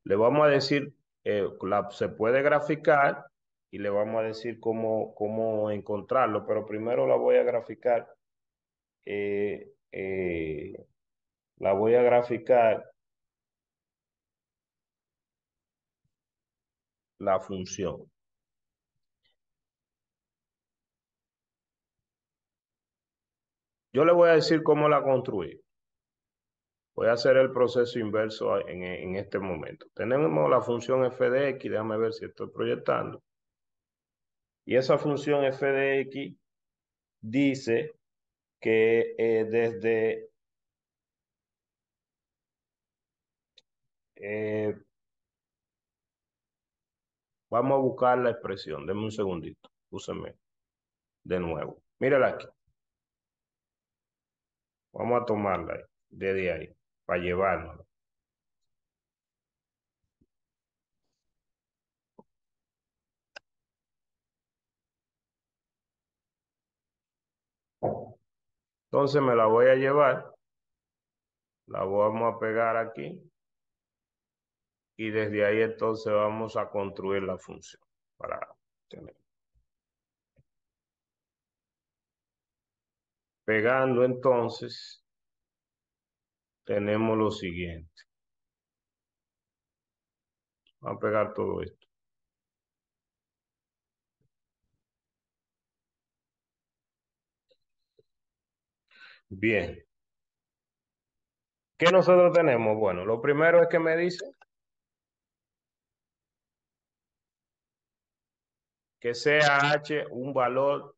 Le vamos a decir, eh, se puede graficar y le vamos a decir cómo, cómo encontrarlo, pero primero la voy a graficar. Eh, eh, la voy a graficar la función. Yo le voy a decir cómo la construir. Voy a hacer el proceso inverso en, este momento. Tenemos la función f de x, déjame ver si estoy proyectando. Y esa función f de x dice que eh, desde eh, Vamos a buscar la expresión. Deme un segundito. Úsame de nuevo. Mírala aquí. Vamos a tomarla de ahí, para llevárnosla. Entonces me la voy a llevar. La vamos a pegar aquí y desde ahí entonces vamos a construir la función para tener. Pegando entonces, tenemos lo siguiente. Vamos a pegar todo esto. Bien. ¿Qué nosotros tenemos? Bueno, lo primero es que me dice que sea H un valor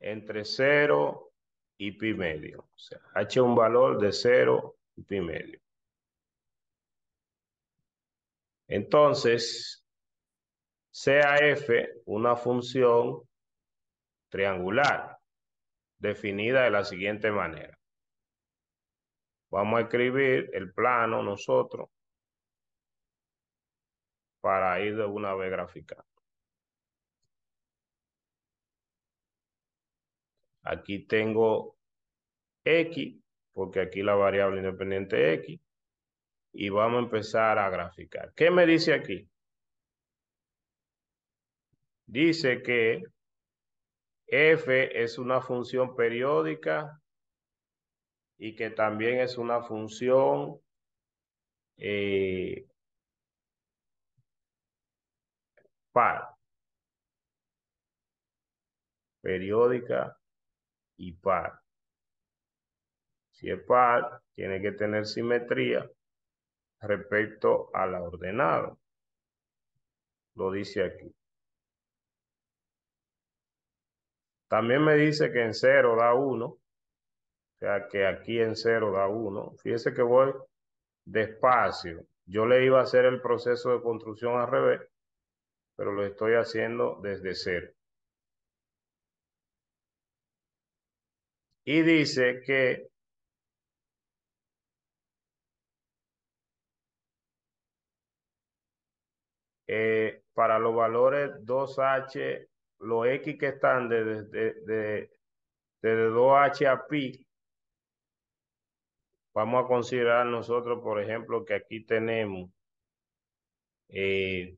entre 0 y pi medio. O sea, H un valor de 0 y pi medio. Entonces, sea f una función triangular definida de la siguiente manera. Vamos a escribir el plano nosotros para ir de una vez graficando. Aquí tengo X, porque aquí la variable independiente es X. Y vamos a empezar a graficar. ¿Qué me dice aquí? Dice que f es una función periódica y que también es una función eh, par. Periódica y par. Si es par, tiene que tener simetría respecto a la ordenada. Lo dice aquí. También me dice que en 0 da 1. O sea que aquí en 0 da 1. Fíjese que voy despacio. Yo le iba a hacer el proceso de construcción al revés, pero lo estoy haciendo desde cero. y dice que eh, para los valores 2H, los X que están desde de, de, de, 2H a pi, vamos a considerar nosotros, por ejemplo, que aquí tenemos eh,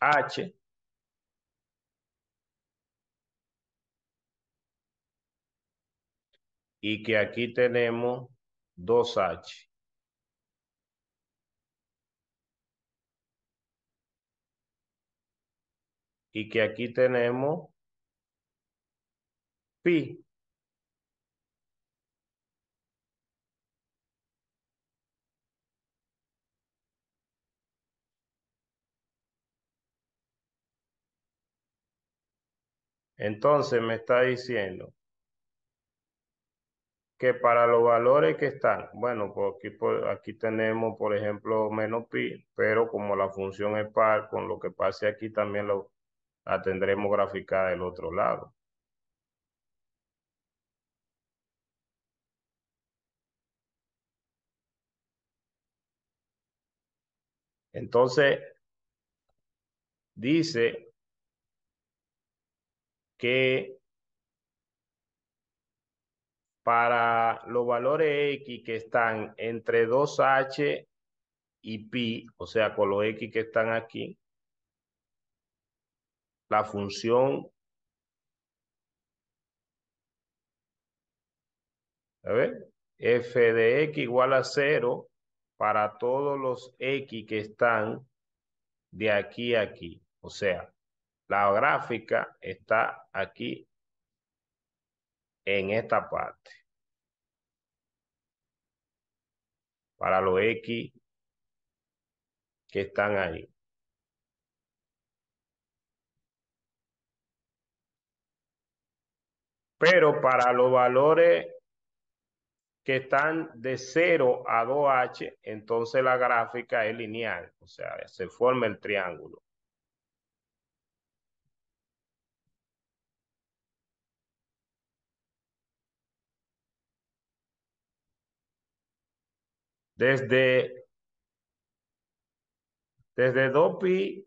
H y que aquí tenemos dos H. Y que aquí tenemos pi. Entonces me está diciendo que para los valores que están, bueno, pues pues, aquí, tenemos, por ejemplo, menos pi, pero como la función es par, con lo que pase aquí también lo, la tendremos graficada del otro lado. Entonces, dice que para los valores X que están entre 2H y pi, o sea, con los X que están aquí, la función... A ver, f de x igual a 0 para todos los x que están de aquí a aquí. O sea, la gráfica está aquí en esta parte. Para los X que están ahí. Pero para los valores que están de 0 a 2H, entonces la gráfica es lineal, o sea, se forma el triángulo. Desde, desde 2pi,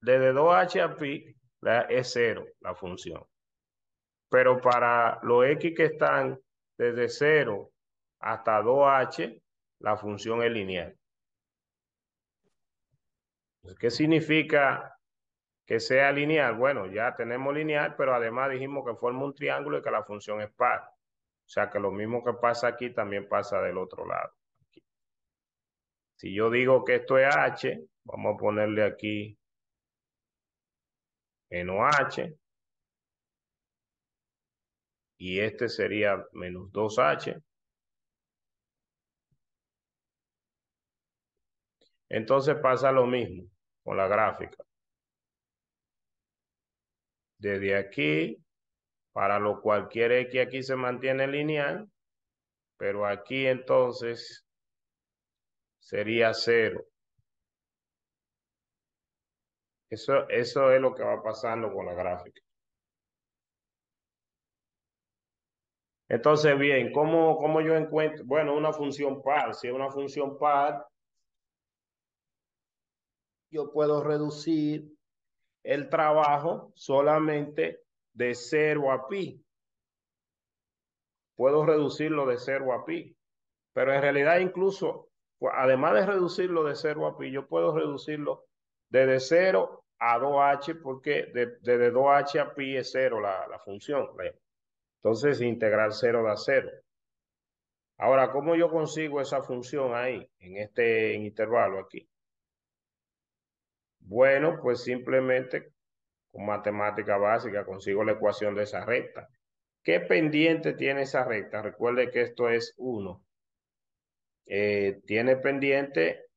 desde 2h a pi, la, es cero la función. Pero para los x que están desde 0 hasta 2h, la función es lineal. ¿Qué significa que sea lineal? Bueno, ya tenemos lineal, pero además dijimos que forma un triángulo y que la función es par. O sea que lo mismo que pasa aquí también pasa del otro lado. Si yo digo que esto es H, vamos a ponerle aquí H Y este sería menos 2H. Entonces pasa lo mismo con la gráfica. Desde aquí, para lo cualquier X aquí se mantiene lineal, pero aquí entonces sería cero. Eso, eso es lo que va pasando con la gráfica. Entonces, bien, ¿cómo, yo encuentro? Bueno, una función par. Si es una función par, yo puedo reducir el trabajo solamente de cero a pi. Puedo reducirlo de cero a pi. Pero en realidad incluso pues, además de reducirlo de 0 a pi, yo puedo reducirlo desde 0 a 2h, porque desde 2h a pi es 0 la, función. Entonces, integral 0 da 0. Ahora, ¿cómo yo consigo esa función ahí, en este intervalo aquí? Bueno, pues simplemente con matemática básica consigo la ecuación de esa recta. ¿Qué pendiente tiene esa recta? Recuerde que esto es 1. Eh, tiene pendiente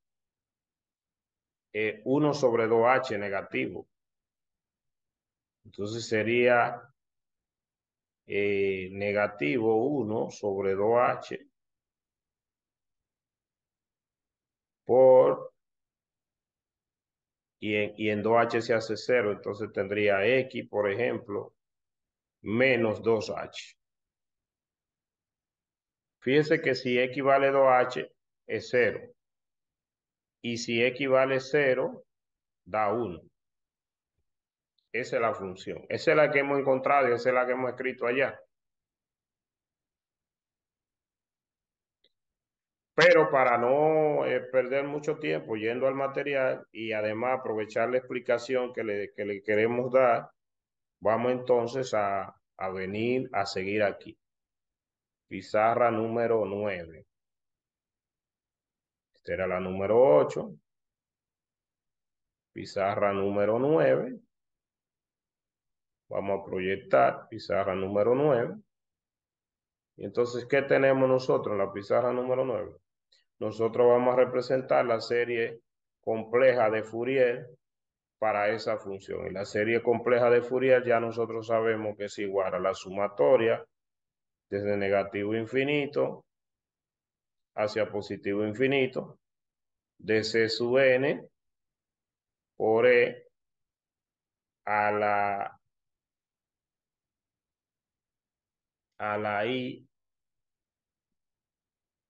1 eh, sobre 2H negativo. Entonces sería eh, negativo 1 sobre 2H por... Y en, y en 2H se hace 0, entonces tendría X, por ejemplo, menos 2H. Fíjense que si X vale 2H es 0. Y si X vale 0, da 1. Esa es la función. Esa es la que hemos encontrado y esa es la que hemos escrito allá. Pero para no eh, perder mucho tiempo yendo al material y además aprovechar la explicación que le, queremos dar, vamos entonces a venir a seguir aquí. Pizarra número 9. Esta era la número 8. Pizarra número 9. Vamos a proyectar pizarra número 9. Y entonces, ¿qué tenemos nosotros en la pizarra número 9? Nosotros vamos a representar la serie compleja de Fourier para esa función. Y la serie compleja de Fourier ya nosotros sabemos que es igual a la sumatoria desde negativo infinito hacia positivo infinito, de C sub n por E a la a la I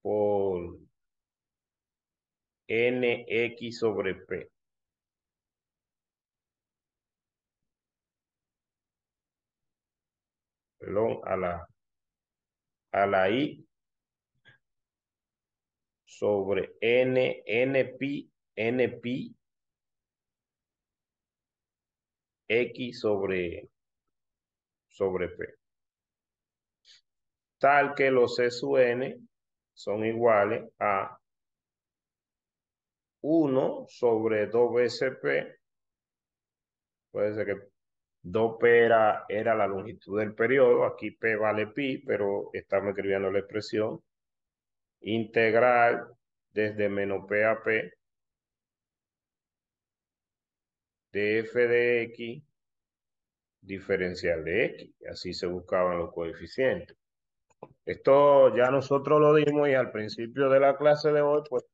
por NX sobre P. Perdón, a la a la I sobre N, NP, NP, X sobre, sobre P. Tal que los C sub N son iguales a 1 sobre 2 veces P. Puede ser que 2P era, la longitud del periodo, aquí P vale pi, pero estamos escribiendo la expresión integral desde menos P a P de f de x diferencial de x. Así se buscaban los coeficientes. Esto ya nosotros lo dimos y al principio de la clase de hoy, pues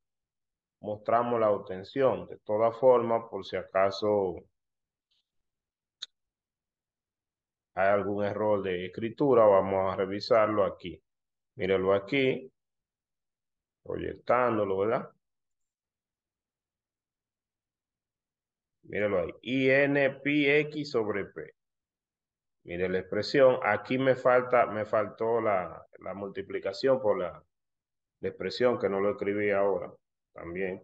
mostramos la obtención. De todas formas, por si acaso hay algún error de escritura, vamos a revisarlo aquí. Míralo aquí, proyectándolo, ¿verdad? Míralo ahí, INPX sobre P. Mire la expresión, aquí me falta, me faltó la, multiplicación por la, expresión que no lo escribí ahora, también.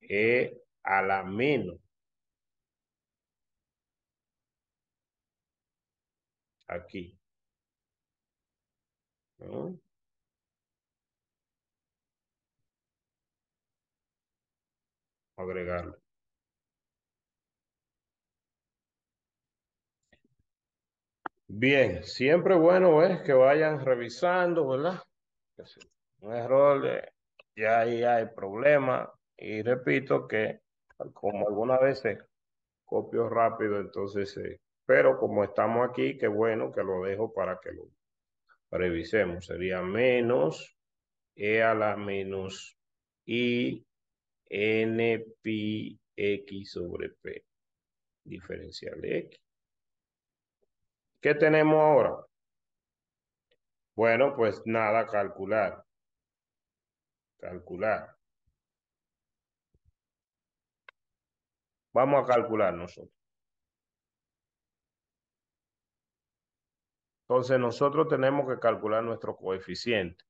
E a la menos aquí. Agregarlo. Bien, siempre bueno es que vayan revisando, ¿verdad? Un error, ya ahí hay problema. Y repito que como algunas veces copio rápido, entonces pero como estamos aquí, qué bueno que lo dejo para que lo revisemos. Sería menos e a la menos i n pi x sobre p diferencial de x. ¿Qué tenemos ahora? Bueno, pues nada, calcular. Calcular. Vamos a calcular nosotros. Entonces nosotros tenemos que calcular nuestro coeficiente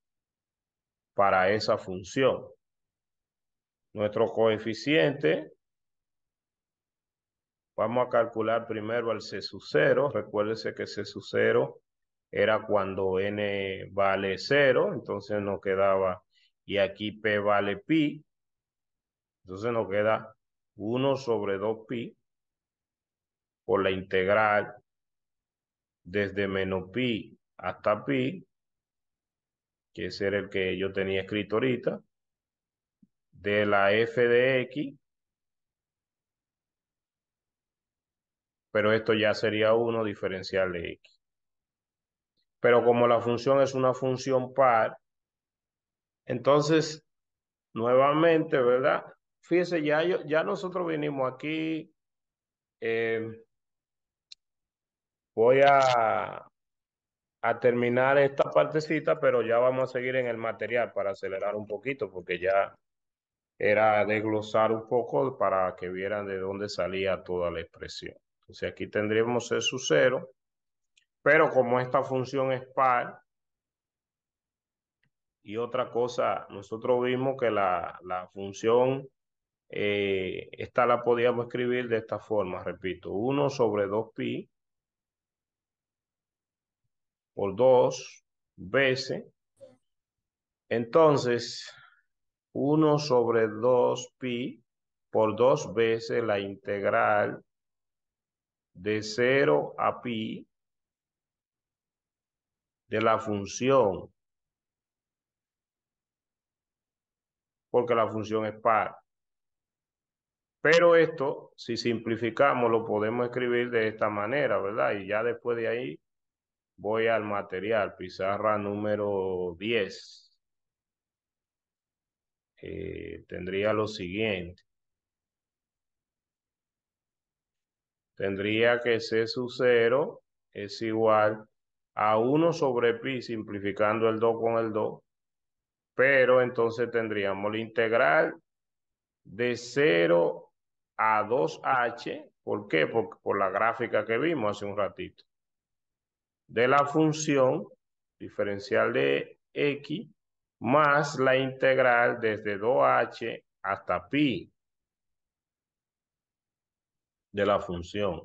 para esa función. Nuestro coeficiente, vamos a calcular primero el C sub 0. Recuérdese que C sub 0 era cuando n vale 0, entonces nos quedaba, y aquí p vale pi, entonces nos queda 1 sobre 2pi por la integral desde menos pi hasta pi, que ese era el que yo tenía escrito ahorita, de la f de x, pero esto ya sería uno diferencial de x. Pero como la función es una función par, entonces, nuevamente, ¿verdad? Fíjese, ya, yo, ya nosotros vinimos aquí, eh, Voy a, a terminar esta partecita, pero ya vamos a seguir en el material para acelerar un poquito, porque ya era desglosar un poco para que vieran de dónde salía toda la expresión. Entonces aquí tendríamos el su pero como esta función es par, y otra cosa, nosotros vimos que la, función, eh, esta la podíamos escribir de esta forma, repito, 1 sobre 2pi por 2 veces. Entonces, 1 sobre 2pi por 2 veces la integral de 0 a pi de la función. Porque la función es par. Pero esto, si simplificamos, lo podemos escribir de esta manera, ¿verdad? Y ya después de ahí Voy al material, pizarra número 10. Eh, tendría lo siguiente. Tendría que C su 0 es igual a 1 sobre pi, simplificando el 2 con el 2. Pero entonces tendríamos la integral de 0 a 2h. ¿Por qué? por la gráfica que vimos hace un ratito de la función diferencial de x más la integral desde 2h hasta pi de la función.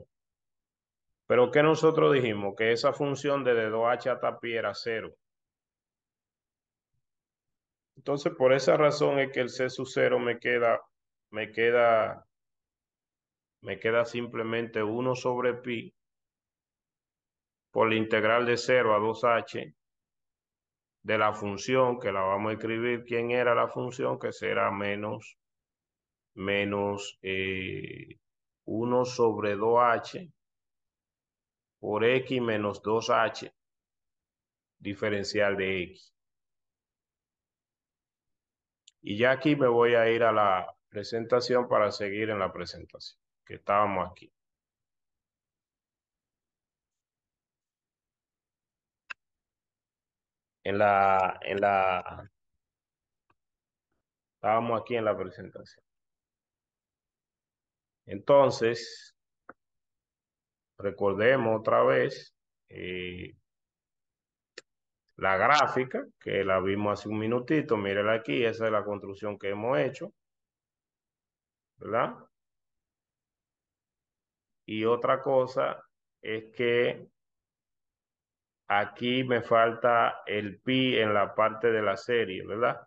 Pero que nosotros dijimos que esa función desde 2h hasta pi era cero. Entonces, por esa razón es que el C sub 0 me queda, me queda, me queda simplemente 1 sobre pi por la integral de 0 a 2h de la función que la vamos a escribir. ¿Quién era la función? Que será menos, menos 1 eh, sobre 2h por x menos 2h diferencial de x. Y ya aquí me voy a ir a la presentación para seguir en la presentación que estábamos aquí. en la, en la, estábamos aquí en la presentación. Entonces, recordemos otra vez eh, la gráfica que la vimos hace un minutito, mírenla aquí, esa es la construcción que hemos hecho, ¿verdad? Y otra cosa es que Aquí me falta el pi en la parte de la serie, ¿verdad?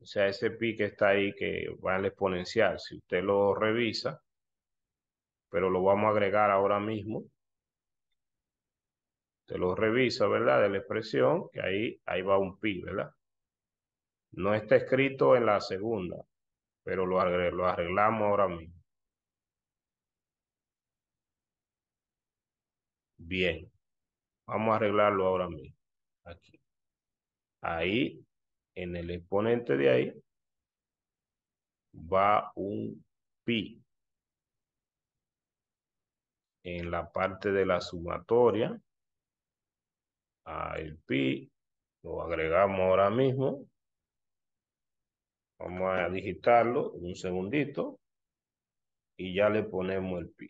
O sea, ese pi que está ahí que va al exponencial, si usted lo revisa, pero lo vamos a agregar ahora mismo. Usted lo revisa, ¿verdad? De la expresión, que ahí, ahí va un pi, ¿verdad? No está escrito en la segunda, pero lo, lo arreglamos ahora mismo. Bien. Vamos a arreglarlo ahora mismo. Aquí. Ahí, en el exponente de ahí, va un pi. En la parte de la sumatoria, Al el pi lo agregamos ahora mismo. Vamos a digitarlo un segundito y ya le ponemos el pi.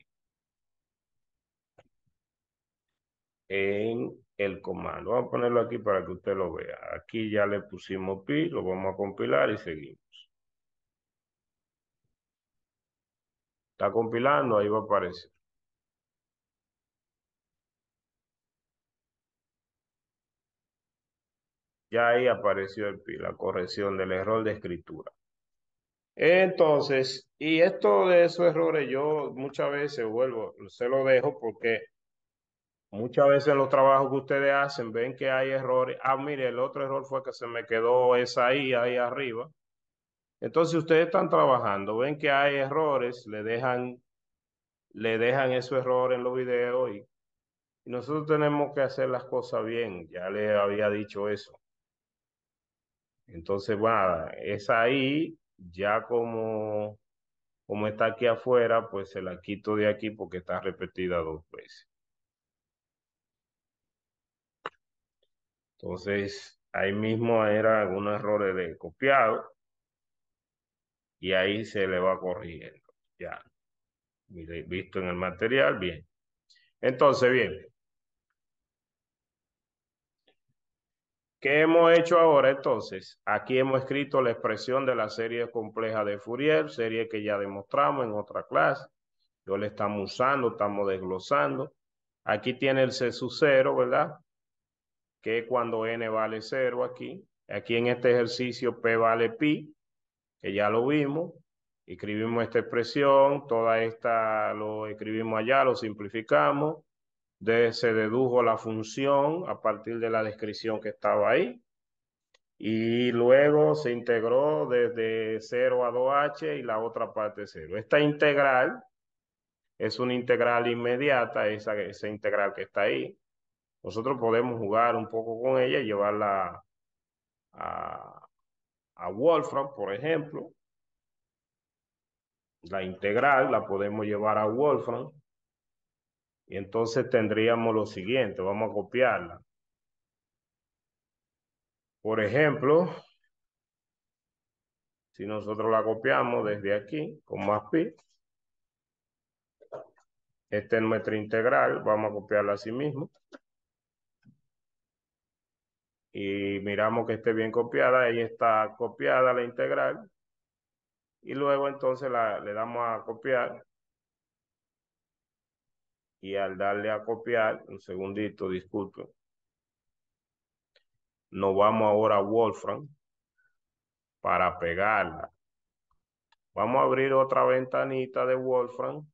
en el comando. Vamos a ponerlo aquí para que usted lo vea. Aquí ya le pusimos pi, lo vamos a compilar y seguimos. Está compilando, ahí va a aparecer. Ya ahí apareció el pi, la corrección del error de escritura. Entonces, y esto de esos errores, yo muchas veces vuelvo, se lo dejo porque Muchas veces los trabajos que ustedes hacen ven que hay errores. Ah, mire, el otro error fue que se me quedó esa ahí, ahí arriba. Entonces ustedes están trabajando, ven que hay errores, le dejan, le dejan ese error en los videos y, nosotros tenemos que hacer las cosas bien. Ya le había dicho eso. Entonces, bueno, es ahí, ya como, como está aquí afuera, pues se la quito de aquí porque está repetida dos veces. Entonces, ahí mismo era algún errores de copiado y ahí se le va corrigiendo. Ya, visto en el material, bien. Entonces, bien. ¿Qué hemos hecho ahora entonces? Aquí hemos escrito la expresión de la serie compleja de Fourier, serie que ya demostramos en otra clase. Yo le estamos usando, estamos desglosando. Aquí tiene el C 0, ¿verdad? que cuando n vale 0 aquí, aquí en este ejercicio p vale pi, que ya lo vimos, escribimos esta expresión, toda esta lo escribimos allá, lo simplificamos, de, se dedujo la función a partir de la descripción que estaba ahí, y luego se integró desde 0 a 2h y la otra parte 0. Esta integral es una integral inmediata, esa, esa integral que está ahí, nosotros podemos jugar un poco con ella, llevarla a, Wolfram, por ejemplo. La integral la podemos llevar a Wolfram. Y entonces tendríamos lo siguiente, vamos a copiarla. Por ejemplo, si nosotros la copiamos desde aquí, con más pi, esta es nuestra integral, vamos a copiarla así mismo y miramos que esté bien copiada, ahí está copiada la integral y luego entonces la, le damos a copiar y al darle a copiar, un segundito, disculpe nos vamos ahora a Wolfram para pegarla. Vamos a abrir otra ventanita de Wolfram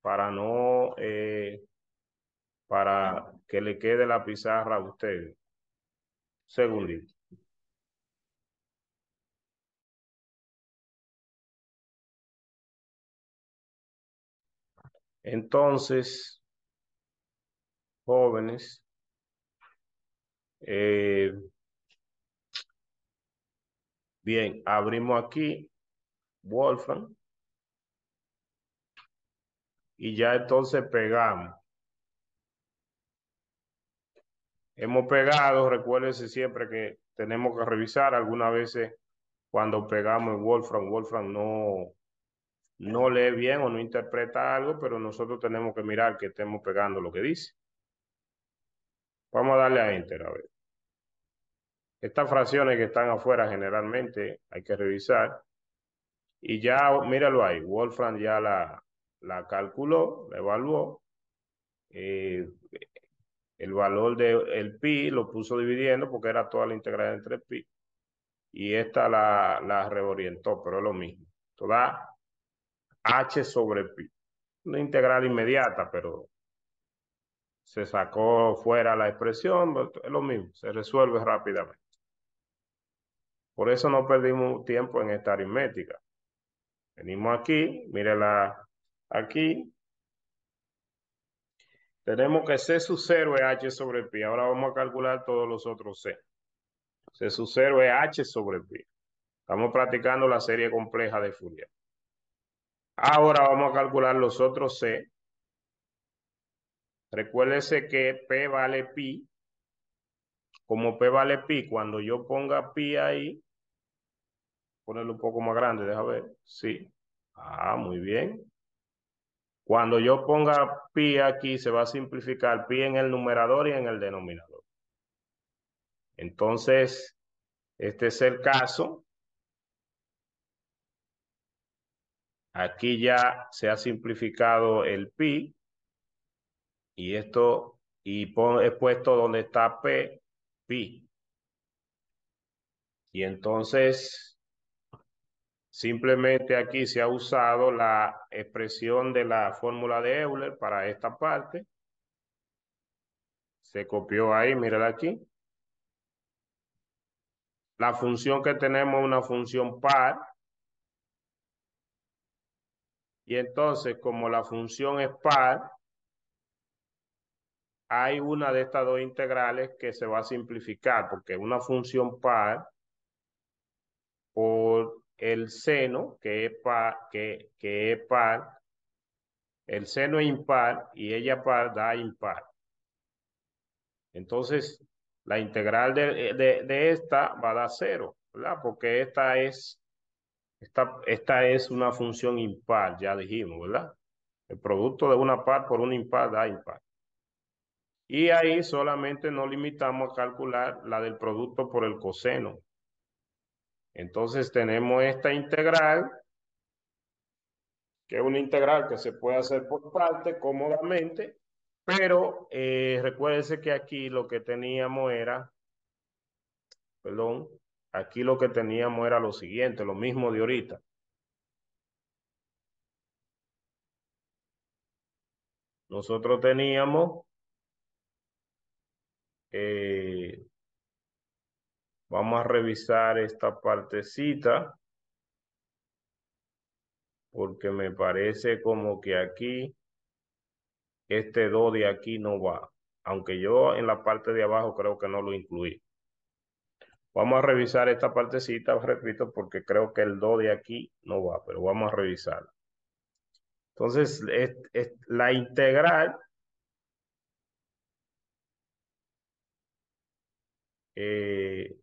para no, eh, para que le quede la pizarra a usted. Segundito. Entonces, jóvenes, eh, bien, abrimos aquí Wolfram y ya entonces pegamos. hemos pegado, recuérdense siempre que tenemos que revisar, algunas veces cuando pegamos en Wolfram, Wolfram no, no lee bien o no interpreta algo, pero nosotros tenemos que mirar que estemos pegando lo que dice. Vamos a darle a Enter, a ver. Estas fracciones que están afuera generalmente hay que revisar. Y ya, míralo ahí, Wolfram ya la, la calculó, la evaluó. Eh, el valor del el pi lo puso dividiendo porque era toda la integral entre pi. Y esta la, reorientó, pero es lo mismo. Toda h sobre pi. Una integral inmediata, pero se sacó fuera la expresión, es lo mismo, se resuelve rápidamente. Por eso no perdimos tiempo en esta aritmética. Venimos aquí, mírela aquí, tenemos que C sub 0 es H sobre pi. Ahora vamos a calcular todos los otros C. C sub 0 es H sobre pi. Estamos practicando la serie compleja de Fourier. Ahora vamos a calcular los otros C. Recuérdese que P vale pi. Como P vale pi, cuando yo ponga pi ahí, ponerlo un poco más grande, Deja ver. Sí. Ah, muy bien. Cuando yo ponga pi aquí, se va a simplificar pi en el numerador y en el denominador. Entonces, este es el caso. Aquí ya se ha simplificado el pi. Y esto, y he puesto donde está p, pi. Y entonces Simplemente aquí se ha usado la expresión de la fórmula de Euler para esta parte. Se copió ahí, mírala aquí. La función que tenemos es una función par. Y entonces, como la función es par, hay una de estas dos integrales que se va a simplificar, porque una función par o el seno, que es, par, que, que par, el seno es impar y ella par da impar. Entonces, la integral de, esta va a dar cero, ¿verdad? Porque esta es, esta, esta es una función impar, ya dijimos, ¿verdad? El producto de una par por una impar da impar. Y ahí solamente nos limitamos a calcular la del producto por el coseno, entonces tenemos esta integral, que es una integral que se puede hacer por parte cómodamente, pero eh, recuérdense que aquí lo que teníamos era, perdón, aquí lo que teníamos era lo siguiente, lo mismo de ahorita. Nosotros teníamos eh, Vamos a revisar esta partecita porque me parece como que aquí este do de aquí no va. Aunque yo en la parte de abajo creo que no lo incluí. Vamos a revisar esta partecita, repito, porque creo que el do de aquí no va, pero vamos a revisar. Entonces, es, la integral eh,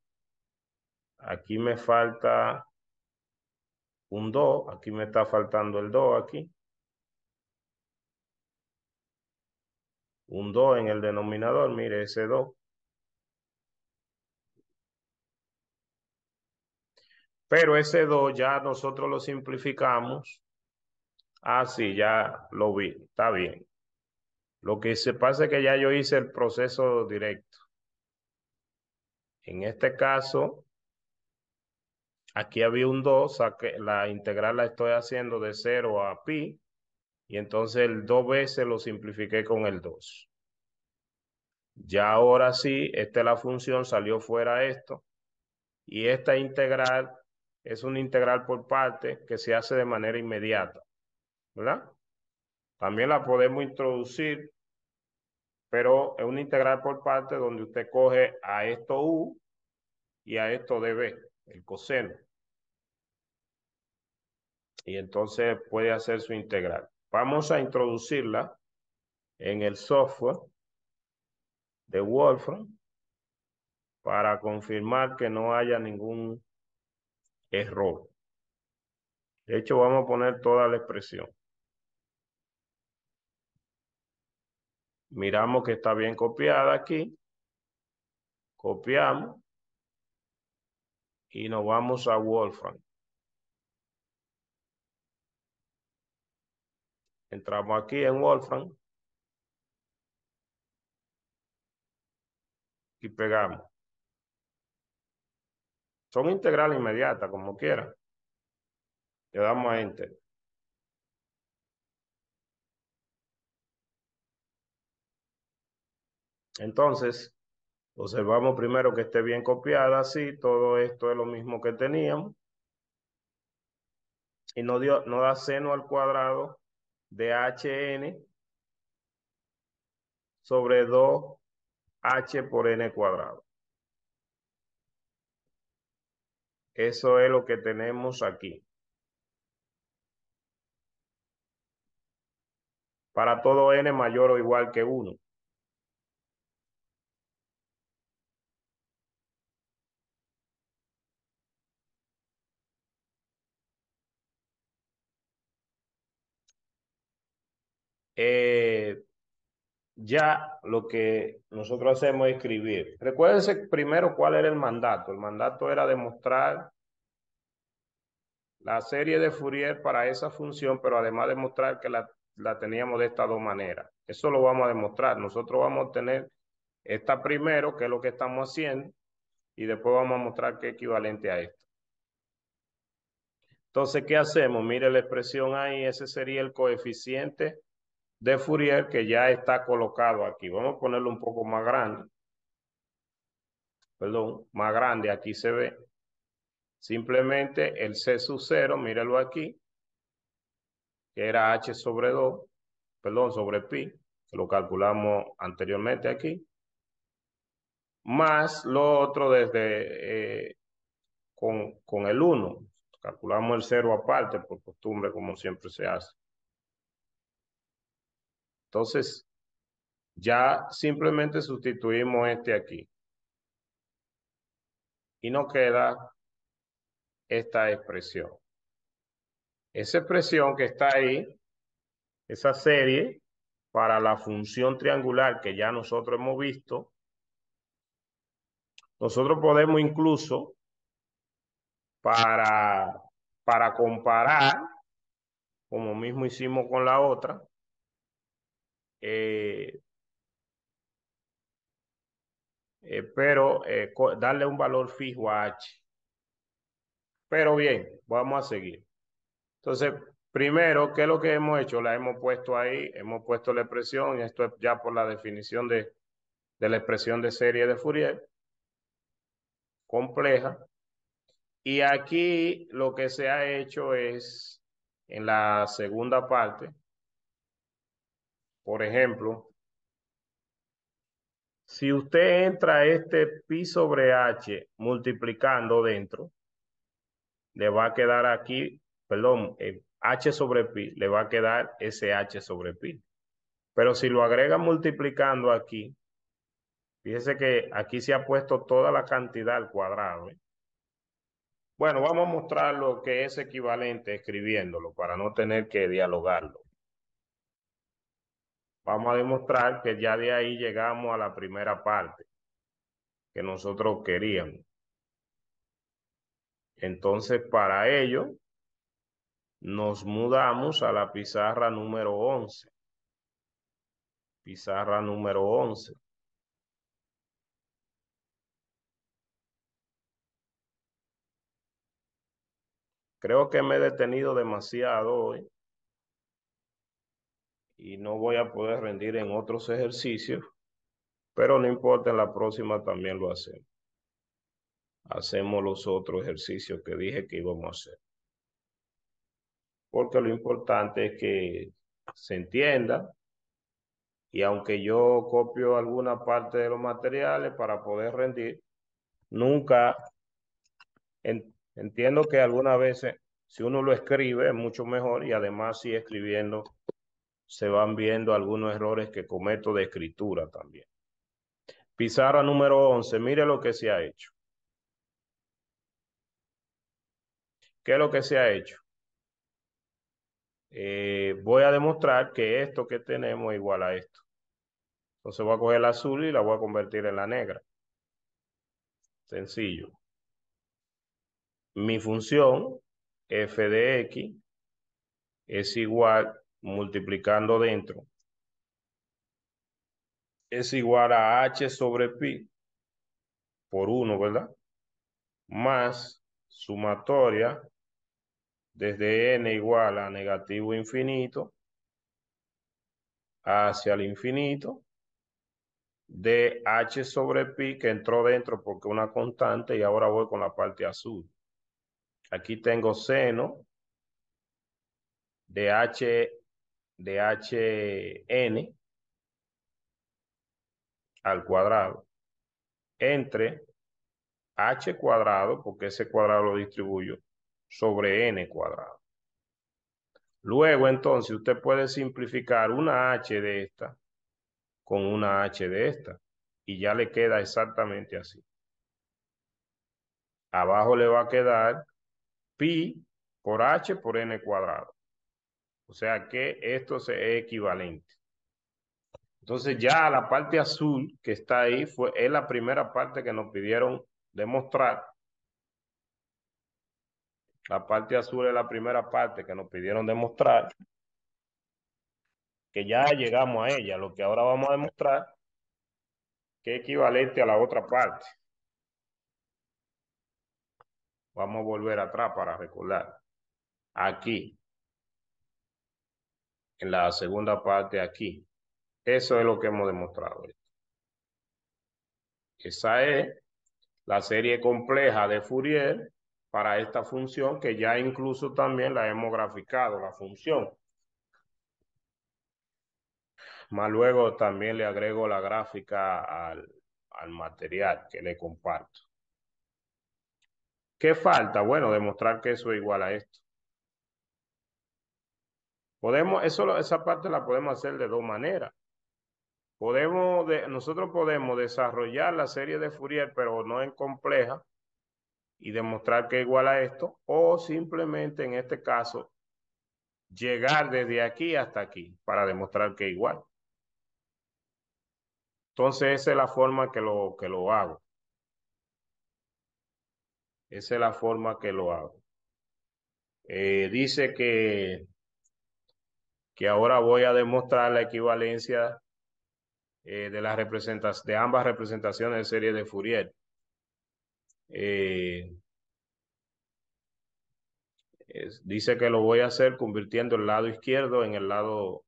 Aquí me falta un do, aquí me está faltando el do aquí. Un do en el denominador, mire ese do. Pero ese 2 ya nosotros lo simplificamos. Ah, sí, ya lo vi. Está bien. Lo que se pasa es que ya yo hice el proceso directo. En este caso, Aquí había un 2, la integral la estoy haciendo de 0 a pi, y entonces el 2 se lo simplifiqué con el 2. Ya ahora sí, esta es la función, salió fuera esto, y esta integral es una integral por parte que se hace de manera inmediata, ¿verdad? También la podemos introducir, pero es una integral por parte donde usted coge a esto u y a esto db, el coseno y entonces puede hacer su integral. Vamos a introducirla en el software de Wolfram para confirmar que no haya ningún error. De hecho, vamos a poner toda la expresión. Miramos que está bien copiada aquí. Copiamos. Y nos vamos a Wolfram. Entramos aquí en Wolfram. Y pegamos. Son integrales inmediatas, como quieran. Le damos a Enter. Entonces, observamos primero que esté bien copiada, así todo esto es lo mismo que teníamos. Y no, dio, no da seno al cuadrado de HN sobre 2H por N cuadrado. Eso es lo que tenemos aquí. Para todo N mayor o igual que 1. Eh, ya lo que nosotros hacemos es escribir. Recuérdense primero cuál era el mandato. El mandato era demostrar la serie de Fourier para esa función, pero además demostrar que la, teníamos de estas dos maneras. Eso lo vamos a demostrar. Nosotros vamos a tener esta primero, que es lo que estamos haciendo, y después vamos a mostrar que es equivalente a esto. Entonces, ¿qué hacemos? Mire la expresión ahí, ese sería el coeficiente de Fourier que ya está colocado aquí. Vamos a ponerlo un poco más grande. Perdón, más grande, aquí se ve. Simplemente el C sub 0, míralo aquí, que era H sobre 2, perdón, sobre pi, que lo calculamos anteriormente aquí, más lo otro desde eh, con, con el 1. Calculamos el 0 aparte por costumbre, como siempre se hace. Entonces, ya simplemente sustituimos este aquí. Y nos queda esta expresión. Esa expresión que está ahí, esa serie para la función triangular que ya nosotros hemos visto, nosotros podemos incluso para, para comparar, como mismo hicimos con la otra, eh, eh, pero eh, darle un valor fijo a H. Pero bien, vamos a seguir. Entonces, primero, ¿qué es lo que hemos hecho? La hemos puesto ahí, hemos puesto la expresión, esto es ya por la definición de, de la expresión de serie de Fourier, compleja. Y aquí lo que se ha hecho es, en la segunda parte, por ejemplo, si usted entra este pi sobre h multiplicando dentro, le va a quedar aquí, perdón, eh, h sobre pi, le va a quedar ese h sobre pi. Pero si lo agrega multiplicando aquí, fíjese que aquí se ha puesto toda la cantidad al cuadrado. ¿eh? Bueno, vamos a mostrar lo que es equivalente escribiéndolo para no tener que dialogarlo vamos a demostrar que ya de ahí llegamos a la primera parte que nosotros queríamos. Entonces, para ello, nos mudamos a la pizarra número 11. Pizarra número 11. Creo que me he detenido demasiado hoy y no voy a poder rendir en otros ejercicios, pero no importa, en la próxima también lo hacemos. Hacemos los otros ejercicios que dije que íbamos a hacer. Porque lo importante es que se entienda y aunque yo copio alguna parte de los materiales para poder rendir, nunca entiendo que algunas veces si uno lo escribe es mucho mejor y además si escribiendo se van viendo algunos errores que cometo de escritura también. Pizarra número 11, mire lo que se ha hecho. ¿Qué es lo que se ha hecho? Eh, voy a demostrar que esto que tenemos es igual a esto. Entonces voy a coger el azul y la voy a convertir en la negra. Sencillo. Mi función f de x es igual multiplicando dentro, es igual a h sobre pi por 1, ¿verdad? Más sumatoria desde n igual a negativo infinito hacia el infinito de h sobre pi que entró dentro porque una constante y ahora voy con la parte azul. Aquí tengo seno de h de Hn al cuadrado entre h cuadrado, porque ese cuadrado lo distribuyo, sobre n cuadrado. Luego, entonces, usted puede simplificar una h de esta con una h de esta. Y ya le queda exactamente así. Abajo le va a quedar pi por h por n cuadrado. O sea que esto es equivalente. Entonces ya la parte azul que está ahí fue, es la primera parte que nos pidieron demostrar. La parte azul es la primera parte que nos pidieron demostrar. Que ya llegamos a ella. Lo que ahora vamos a demostrar que es equivalente a la otra parte. Vamos a volver atrás para recordar. Aquí en la segunda parte aquí. Eso es lo que hemos demostrado. Esa es la serie compleja de Fourier para esta función que ya incluso también la hemos graficado, la función. Más luego también le agrego la gráfica al, al material que le comparto. ¿Qué falta? Bueno, demostrar que eso es igual a esto. Podemos, eso, esa parte la podemos hacer de dos maneras. Podemos, nosotros podemos desarrollar la serie de Fourier, pero no en compleja, y demostrar que es igual a esto, o simplemente en este caso, llegar desde aquí hasta aquí para demostrar que es igual. Entonces, esa es la forma que lo, que lo hago. Esa es la forma que lo hago. Eh, dice que que ahora voy a demostrar la equivalencia eh, de, las de ambas representaciones de serie de Fourier. Eh, dice que lo voy a hacer convirtiendo el lado izquierdo en el lado,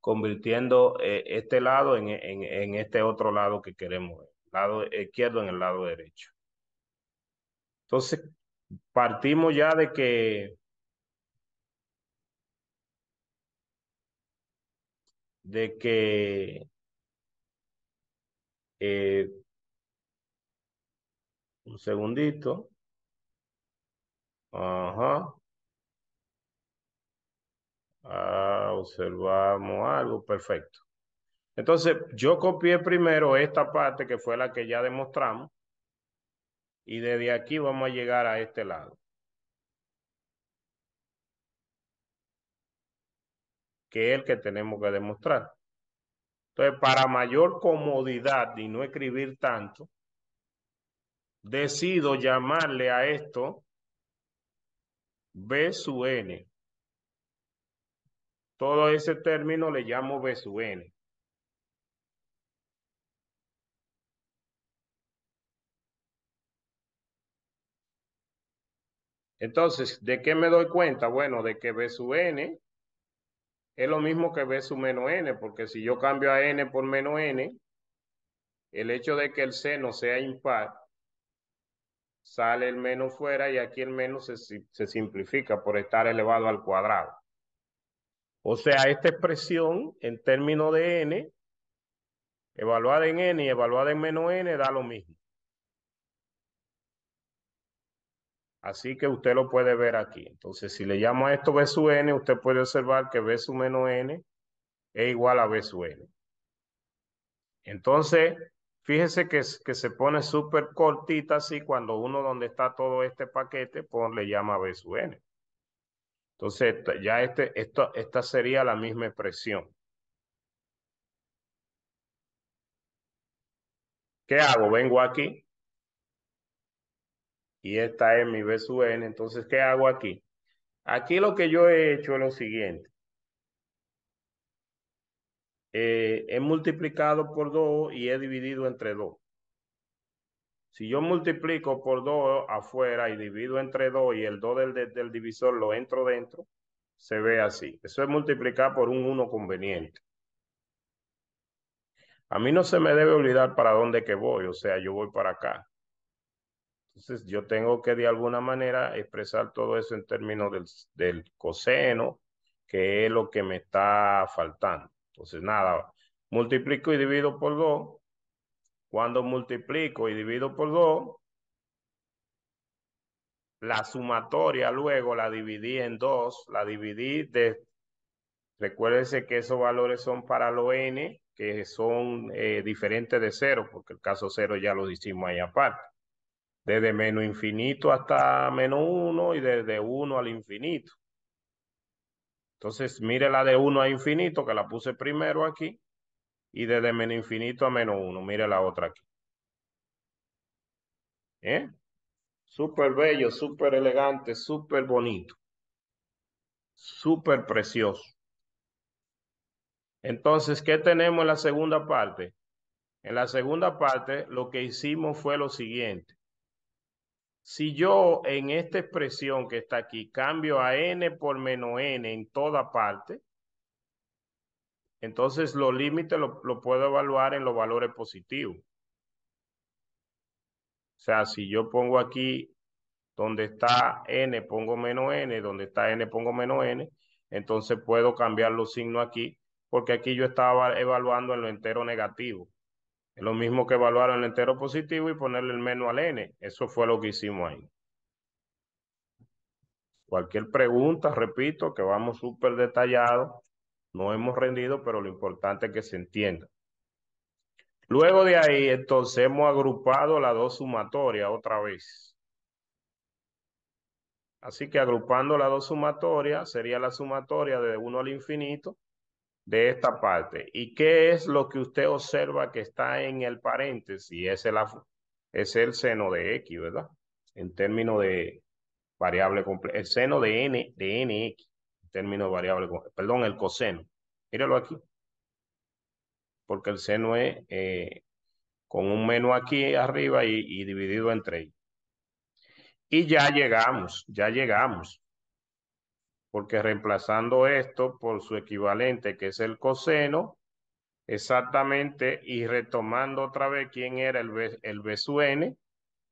convirtiendo eh, este lado en, en, este otro lado que queremos, lado izquierdo en el lado derecho. Entonces, partimos ya de que de que eh, un segundito. Ajá. Ah, observamos algo, perfecto. Entonces, yo copié primero esta parte que fue la que ya demostramos y desde aquí vamos a llegar a este lado. que es el que tenemos que demostrar. Entonces, para mayor comodidad y no escribir tanto, decido llamarle a esto B sub n. Todo ese término le llamo B su n. Entonces, ¿de qué me doy cuenta? Bueno, de que B sub n es lo mismo que B su menos n, porque si yo cambio a n por menos n, el hecho de que el seno sea impar, sale el menos fuera y aquí el menos se, se simplifica por estar elevado al cuadrado. O sea, esta expresión en términos de n, evaluada en n y evaluada en menos n da lo mismo. Así que usted lo puede ver aquí. Entonces, si le llamo a esto B sub n, usted puede observar que B sub menos n es igual a B sub n. Entonces, fíjese que, se pone súper cortita así cuando uno donde está todo este paquete, le llama B sub n. Entonces, ya este, esto, esta sería la misma expresión. ¿Qué hago? Vengo aquí, y esta es mi B sub n. Entonces, ¿qué hago aquí? Aquí lo que yo he hecho es lo siguiente. Eh, he multiplicado por 2 y he dividido entre 2. Si yo multiplico por 2 afuera y divido entre 2 y el 2 del, del divisor lo entro dentro, se ve así. Eso es multiplicar por un 1 conveniente. A mí no se me debe olvidar para dónde que voy, o sea, yo voy para acá. Entonces yo tengo que de alguna manera expresar todo eso en términos del, coseno, que es lo que me está faltando. Entonces nada, multiplico y divido por 2. Cuando multiplico y divido por 2, la sumatoria luego la dividí en 2, la dividí de... Recuérdense que esos valores son para lo n, que son eh, diferentes de 0, porque el caso 0 ya lo hicimos ahí aparte desde menos infinito hasta menos uno y desde uno al infinito. Entonces, mire la de uno a infinito, que la puse primero aquí, y desde menos infinito a menos uno, mire la otra aquí. ¿Eh? Súper bello, súper elegante, súper bonito, súper precioso. Entonces, ¿qué tenemos en la segunda parte? En la segunda parte, lo que hicimos fue lo siguiente. Si yo en esta expresión que está aquí cambio a n por menos n en toda parte, entonces los límites lo, puedo evaluar en los valores positivos. O sea, si yo pongo aquí donde está n, pongo menos n, donde está n, pongo menos n, entonces puedo cambiar los signos aquí, porque aquí yo estaba evaluando en lo entero negativo. Es Lo mismo que evaluar el entero positivo y ponerle el menos al n. Eso fue lo que hicimos ahí. Cualquier pregunta, repito, que vamos súper detallado. No hemos rendido, pero lo importante es que se entienda. Luego de ahí, entonces, hemos agrupado las dos sumatorias otra vez. Así que agrupando las dos sumatorias, sería la sumatoria de 1 al infinito de esta parte. ¿Y qué es lo que usted observa que está en el paréntesis? Es el, es el seno de X, ¿verdad? En términos de variable completa. El seno de N, de NX, en términos de variable Perdón, el coseno. Míralo aquí. Porque el seno es eh, con un menos aquí arriba y, dividido entre y. Y ya llegamos, ya llegamos porque reemplazando esto por su equivalente, que es el coseno, exactamente, y retomando otra vez quién era el B, el B sub n,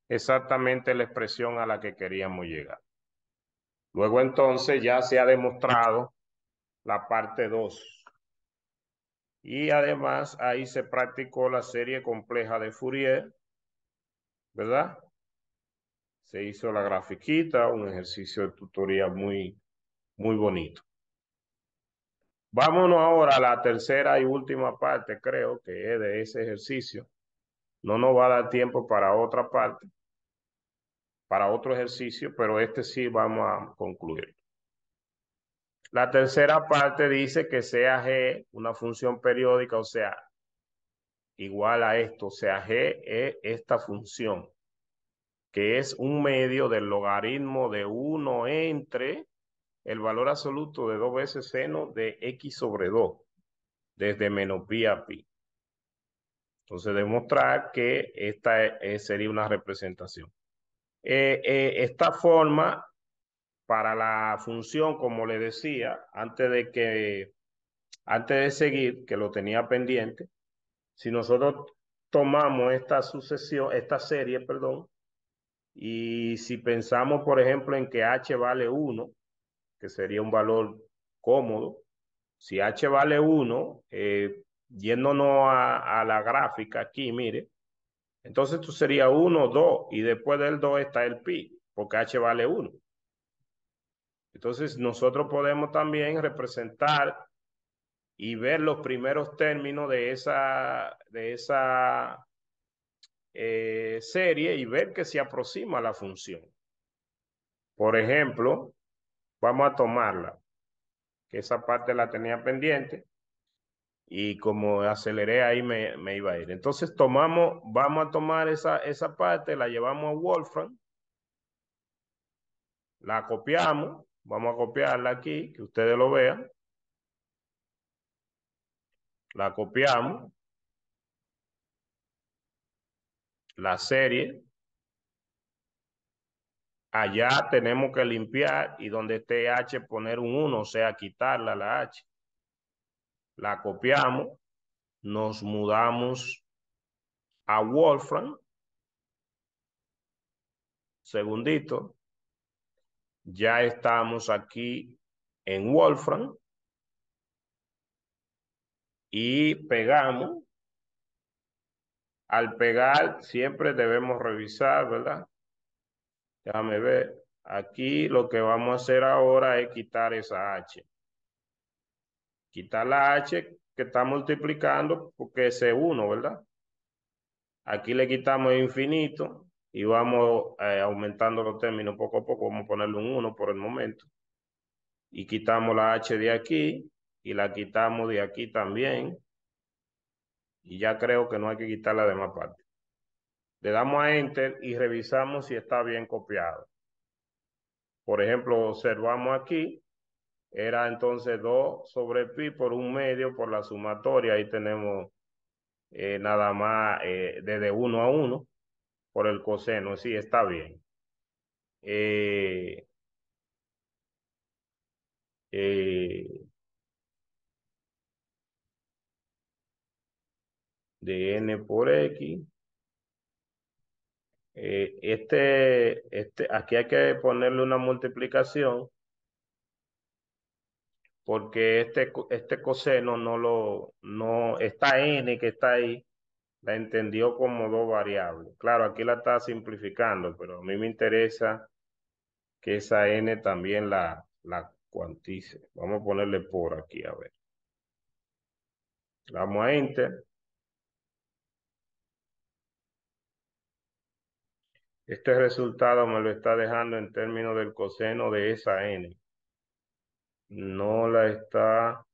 exactamente la expresión a la que queríamos llegar. Luego entonces ya se ha demostrado la parte 2. Y además ahí se practicó la serie compleja de Fourier, ¿verdad? Se hizo la grafiquita, un ejercicio de tutoría muy muy bonito. Vámonos ahora a la tercera y última parte, creo que es de ese ejercicio. No nos va a dar tiempo para otra parte, para otro ejercicio, pero este sí vamos a concluir. La tercera parte dice que sea G una función periódica, o sea, igual a esto, o sea, G es esta función, que es un medio del logaritmo de 1 entre el valor absoluto de 2 veces seno de x sobre 2, desde menos pi a pi. Entonces demostrar que esta eh, sería una representación. Eh, eh, esta forma para la función, como le decía, antes de que antes de seguir, que lo tenía pendiente, si nosotros tomamos esta sucesión, esta serie, perdón, y si pensamos, por ejemplo, en que h vale 1, que sería un valor cómodo. Si H vale 1, eh, yéndonos a, la gráfica aquí, mire, entonces esto sería 1, 2, y después del 2 está el pi, porque H vale 1. Entonces nosotros podemos también representar y ver los primeros términos de esa, de esa eh, serie y ver que se aproxima a la función. Por ejemplo, Vamos a tomarla, que esa parte la tenía pendiente y como aceleré ahí me, iba a ir. Entonces tomamos, vamos a tomar esa, esa parte, la llevamos a Wolfram, la copiamos, vamos a copiarla aquí, que ustedes lo vean. La copiamos. La serie, Allá tenemos que limpiar y donde esté H poner un 1, o sea, quitarla la H. La copiamos, nos mudamos a Wolfram. Segundito. Ya estamos aquí en Wolfram. Y pegamos. Al pegar siempre debemos revisar, ¿verdad? Déjame ver. Aquí lo que vamos a hacer ahora es quitar esa H. Quitar la H que está multiplicando porque es 1, ¿verdad? Aquí le quitamos infinito y vamos eh, aumentando los términos poco a poco. Vamos a ponerle un 1 por el momento. Y quitamos la H de aquí y la quitamos de aquí también. Y ya creo que no hay que quitar la demás parte. Le damos a Enter y revisamos si está bien copiado. Por ejemplo, observamos aquí, era entonces 2 sobre pi por un medio por la sumatoria. Ahí tenemos eh, nada más eh, desde 1 a 1 por el coseno. Sí, está bien. Eh, de n por x eh, este, este, aquí hay que ponerle una multiplicación porque este, este coseno no lo, no, esta n que está ahí, la entendió como dos variables. Claro, aquí la está simplificando, pero a mí me interesa que esa n también la, la cuantice. Vamos a ponerle por aquí, a ver. Vamos a enter. Este resultado me lo está dejando en términos del coseno de esa n. No la está...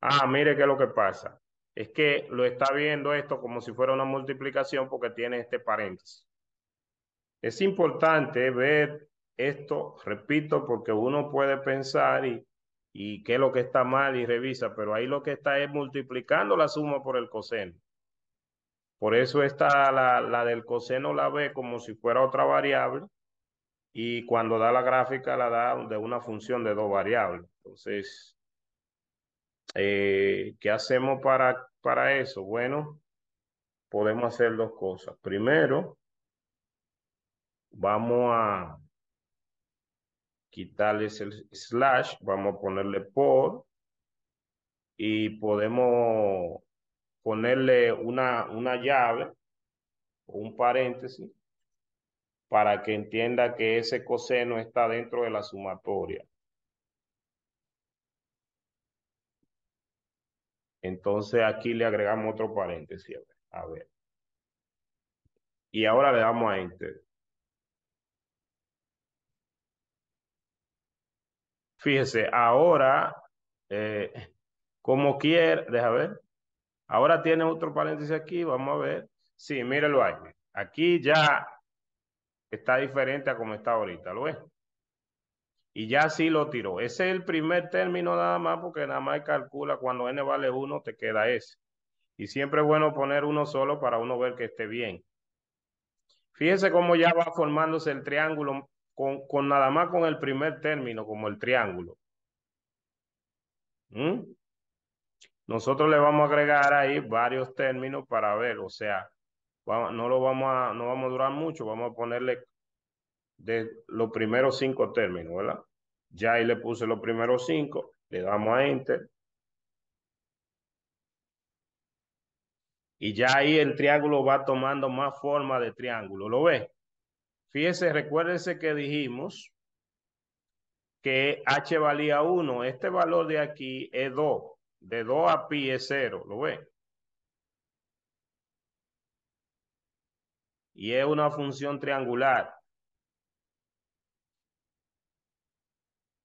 Ah, mire qué es lo que pasa. Es que lo está viendo esto como si fuera una multiplicación porque tiene este paréntesis. Es importante ver esto, repito, porque uno puede pensar y, y qué es lo que está mal y revisa, pero ahí lo que está es multiplicando la suma por el coseno. Por eso está la, del coseno la ve como si fuera otra variable y cuando da la gráfica la da de una función de dos variables. Entonces, eh, ¿qué hacemos para, para eso? Bueno, podemos hacer dos cosas. Primero, vamos a quitarles el slash, vamos a ponerle por y podemos ponerle una, una llave un paréntesis para que entienda que ese coseno está dentro de la sumatoria. Entonces aquí le agregamos otro paréntesis. A ver. Y ahora le damos a Enter. Fíjese, ahora, eh, como quiera, deja ver. Ahora tiene otro paréntesis aquí, vamos a ver. Sí, mírelo ahí. Aquí ya está diferente a como está ahorita, ¿lo ves? Y ya sí lo tiró. Ese es el primer término nada más porque nada más calcula cuando n vale 1 te queda ese. Y siempre es bueno poner uno solo para uno ver que esté bien. Fíjense cómo ya va formándose el triángulo con, con nada más con el primer término como el triángulo. ¿Mm? Nosotros le vamos a agregar ahí varios términos para ver, o sea, no lo vamos a, no vamos a durar mucho, vamos a ponerle de los primeros cinco términos, ¿verdad? Ya ahí le puse los primeros cinco, le damos a Enter. Y ya ahí el triángulo va tomando más forma de triángulo, ¿lo ve? Fíjese, recuérdense que dijimos que H valía 1, este valor de aquí es 2. De 2 a pi es 0, ¿lo ve? Y es una función triangular.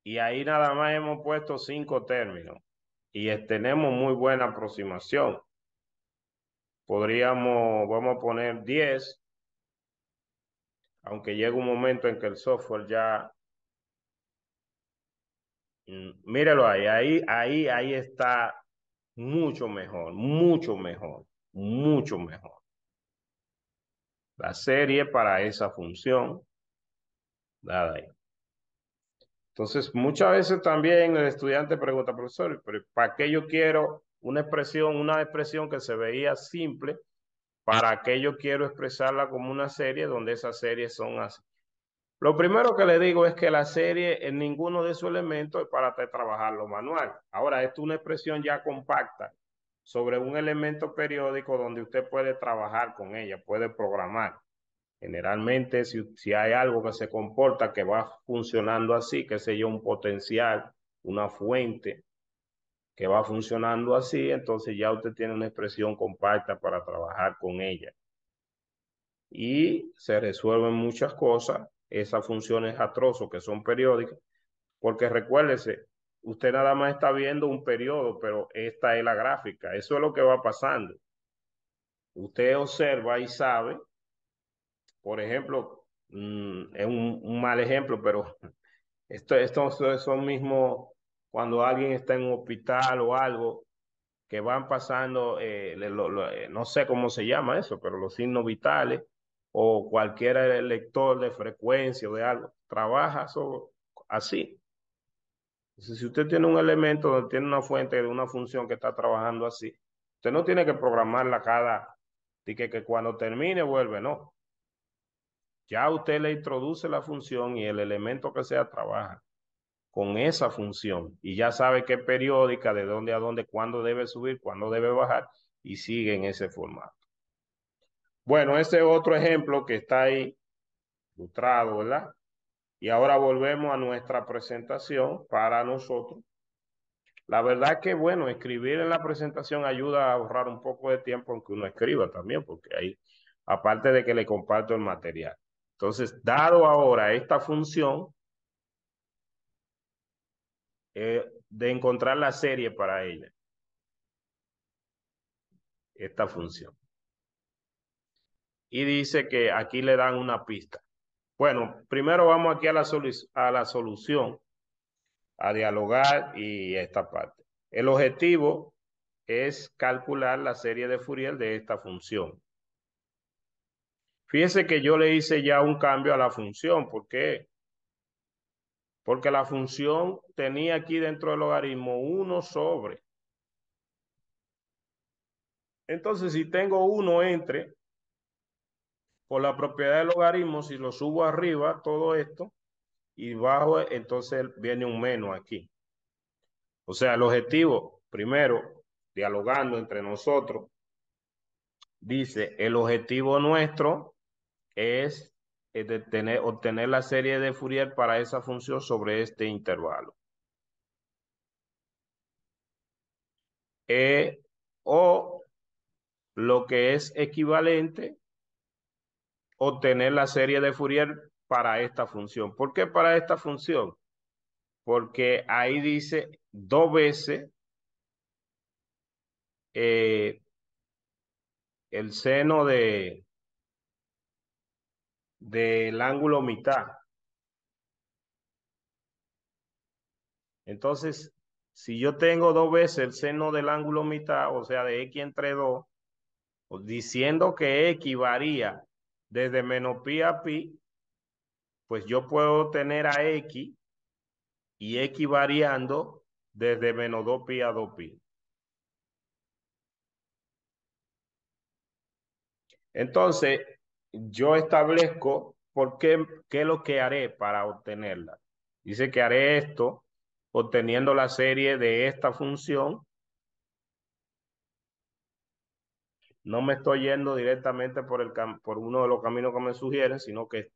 Y ahí nada más hemos puesto cinco términos. Y tenemos muy buena aproximación. Podríamos, vamos a poner 10. Aunque llega un momento en que el software ya Mm, míralo ahí, ahí, ahí, está mucho mejor, mucho mejor, mucho mejor. La serie para esa función, ahí. Entonces, muchas veces también el estudiante pregunta, profesor, ¿para qué yo quiero una expresión, una expresión que se veía simple? ¿Para qué yo quiero expresarla como una serie donde esas series son así? Lo primero que le digo es que la serie en ninguno de sus elementos es para trabajarlo manual. Ahora, esto es una expresión ya compacta sobre un elemento periódico donde usted puede trabajar con ella, puede programar. Generalmente, si, hay algo que se comporta, que va funcionando así, que sé yo, un potencial, una fuente, que va funcionando así, entonces ya usted tiene una expresión compacta para trabajar con ella. Y se resuelven muchas cosas esas funciones atrozos que son periódicas, porque recuérdese, usted nada más está viendo un periodo, pero esta es la gráfica, eso es lo que va pasando. Usted observa y sabe, por ejemplo, mm, es un, mal ejemplo, pero esto, estos son mismos cuando alguien está en un hospital o algo, que van pasando, eh, eh, no sé cómo se llama eso, pero los signos vitales, o cualquier lector de frecuencia o de algo, trabaja así. si usted tiene un elemento donde tiene una fuente de una función que está trabajando así, usted no tiene que programarla cada y que, que cuando termine vuelve, no. Ya usted le introduce la función y el elemento que sea trabaja con esa función y ya sabe qué periódica, de dónde a dónde, cuándo debe subir, cuándo debe bajar y sigue en ese formato. Bueno, ese otro ejemplo que está ahí ilustrado, ¿verdad? Y ahora volvemos a nuestra presentación para nosotros. La verdad que, bueno, escribir en la presentación ayuda a ahorrar un poco de tiempo aunque uno escriba también, porque ahí, aparte de que le comparto el material. Entonces, dado ahora esta función eh, de encontrar la serie para ella, esta función y dice que aquí le dan una pista. Bueno, primero vamos aquí a la, a la solución, a dialogar y esta parte. El objetivo es calcular la serie de Fourier de esta función. Fíjese que yo le hice ya un cambio a la función. ¿Por qué? Porque la función tenía aquí dentro del logaritmo 1 sobre. Entonces, si tengo 1 entre por la propiedad del logaritmo, si lo subo arriba, todo esto, y bajo, entonces viene un menos aquí. O sea, el objetivo, primero, dialogando entre nosotros, dice, el objetivo nuestro es, obtener la serie de Fourier para esa función sobre este intervalo. E, o lo que es equivalente obtener la serie de Fourier para esta función. ¿Por qué para esta función? Porque ahí dice dos veces eh, el seno de del ángulo mitad. Entonces, si yo tengo dos veces el seno del ángulo mitad, o sea, de x entre 2, diciendo que x varía desde menos pi a pi, pues yo puedo tener a x y x variando desde menos 2 pi a 2 pi. Entonces, yo establezco por qué, qué es lo que haré para obtenerla. Dice que haré esto obteniendo la serie de esta función no me estoy yendo directamente por, el, por uno de los caminos que me sugieren, sino que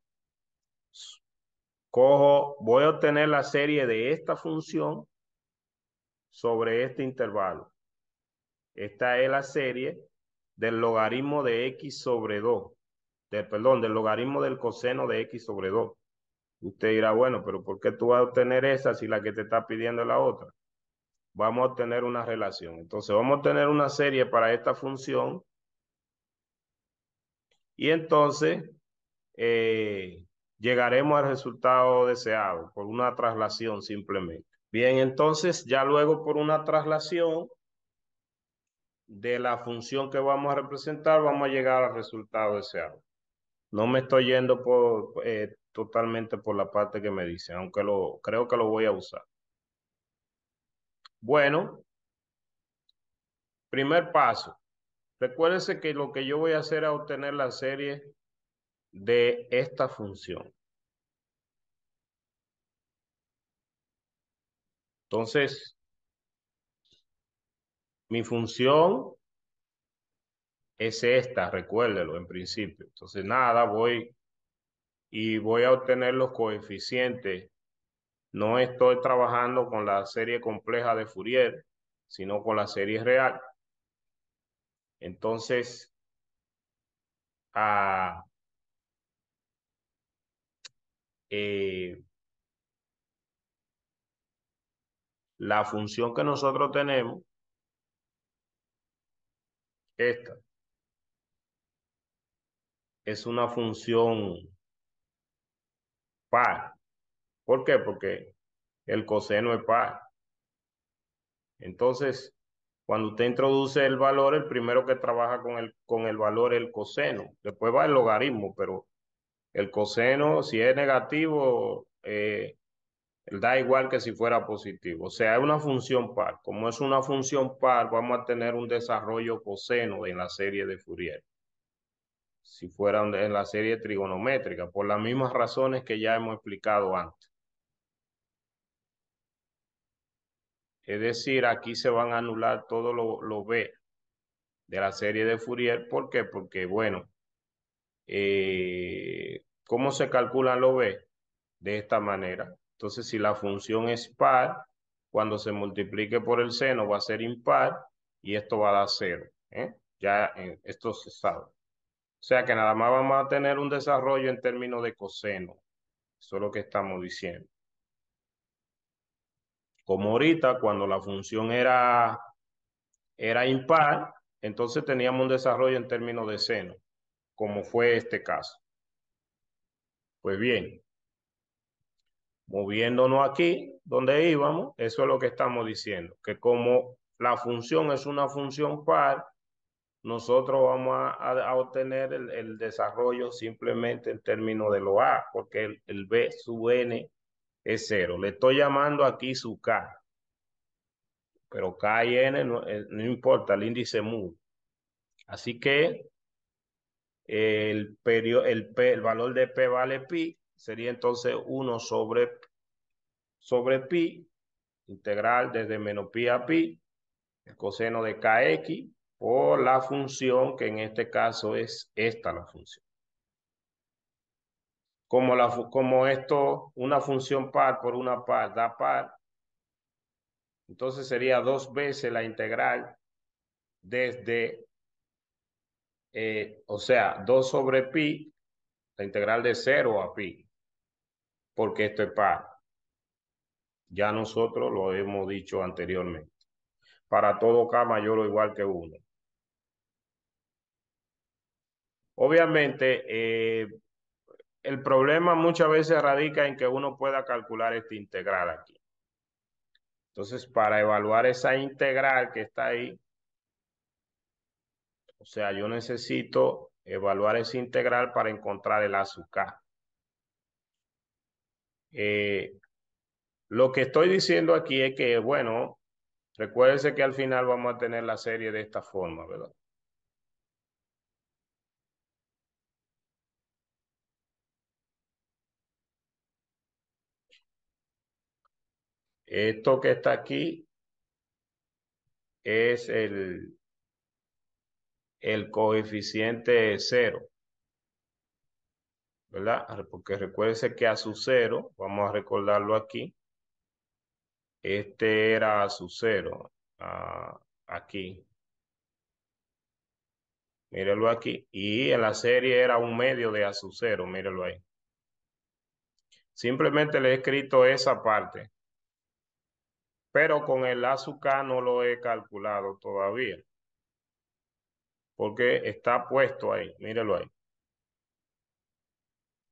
cojo, voy a obtener la serie de esta función sobre este intervalo. Esta es la serie del logaritmo de x sobre 2, perdón, del logaritmo del coseno de x sobre 2. Usted dirá, bueno, pero ¿por qué tú vas a obtener esa si la que te está pidiendo es la otra? Vamos a obtener una relación. Entonces vamos a obtener una serie para esta función y entonces eh, llegaremos al resultado deseado por una traslación simplemente. Bien, entonces ya luego por una traslación de la función que vamos a representar, vamos a llegar al resultado deseado. No me estoy yendo por, eh, totalmente por la parte que me dice, aunque lo, creo que lo voy a usar. Bueno, primer paso, Recuérdese que lo que yo voy a hacer es obtener la serie de esta función. Entonces, mi función es esta, recuérdelo en principio. Entonces, nada, voy y voy a obtener los coeficientes. No estoy trabajando con la serie compleja de Fourier, sino con la serie real. Entonces, ah, eh, la función que nosotros tenemos, esta, es una función par. ¿Por qué? Porque el coseno es par. Entonces, cuando usted introduce el valor, el primero que trabaja con el, con el valor es el coseno. Después va el logaritmo, pero el coseno, si es negativo, eh, da igual que si fuera positivo. O sea, es una función par. Como es una función par, vamos a tener un desarrollo coseno en la serie de Fourier. Si fuera en la serie trigonométrica, por las mismas razones que ya hemos explicado antes. Es decir, aquí se van a anular todo lo, B de la serie de Fourier. ¿Por qué? Porque, bueno, eh, ¿cómo se calculan los B? De esta manera. Entonces, si la función es par, cuando se multiplique por el seno va a ser impar y esto va a dar cero. ¿eh? Ya eh, esto se sabe. O sea que nada más vamos a tener un desarrollo en términos de coseno. Eso es lo que estamos diciendo como ahorita cuando la función era, era impar, entonces teníamos un desarrollo en términos de seno, como fue este caso. Pues bien, moviéndonos aquí donde íbamos, eso es lo que estamos diciendo, que como la función es una función par, nosotros vamos a, obtener el, desarrollo simplemente en términos de lo A, porque el, el B sub N es cero. Le estoy llamando aquí su K. Pero K y N no, eh, importa, el índice mu. Así que el, el, el valor de P vale pi, sería entonces 1 sobre, sobre pi, integral desde menos pi a pi, el coseno de kx, por la función que en este caso es esta la función como, esto, una función par por una par da par, entonces sería dos veces la integral desde, eh, o sea, 2 sobre pi, la integral de 0 a pi, porque esto es par. Ya nosotros lo hemos dicho anteriormente. Para todo k mayor o igual que 1. Obviamente, eh, el problema muchas veces radica en que uno pueda calcular esta integral aquí. Entonces, para evaluar esa integral que está ahí, o sea, yo necesito evaluar esa integral para encontrar el azúcar. Eh, lo que estoy diciendo aquí es que, bueno, recuérdense que al final vamos a tener la serie de esta forma, ¿verdad? Esto que está aquí es el, el coeficiente cero. ¿Verdad? Porque recuérdense que a su cero, vamos a recordarlo aquí, este era a su cero, aquí. Míralo aquí. Y en la serie era un medio de a su cero, mírelo ahí. Simplemente le he escrito esa parte. Pero con el azúcar no lo he calculado todavía. Porque está puesto ahí, mírelo ahí.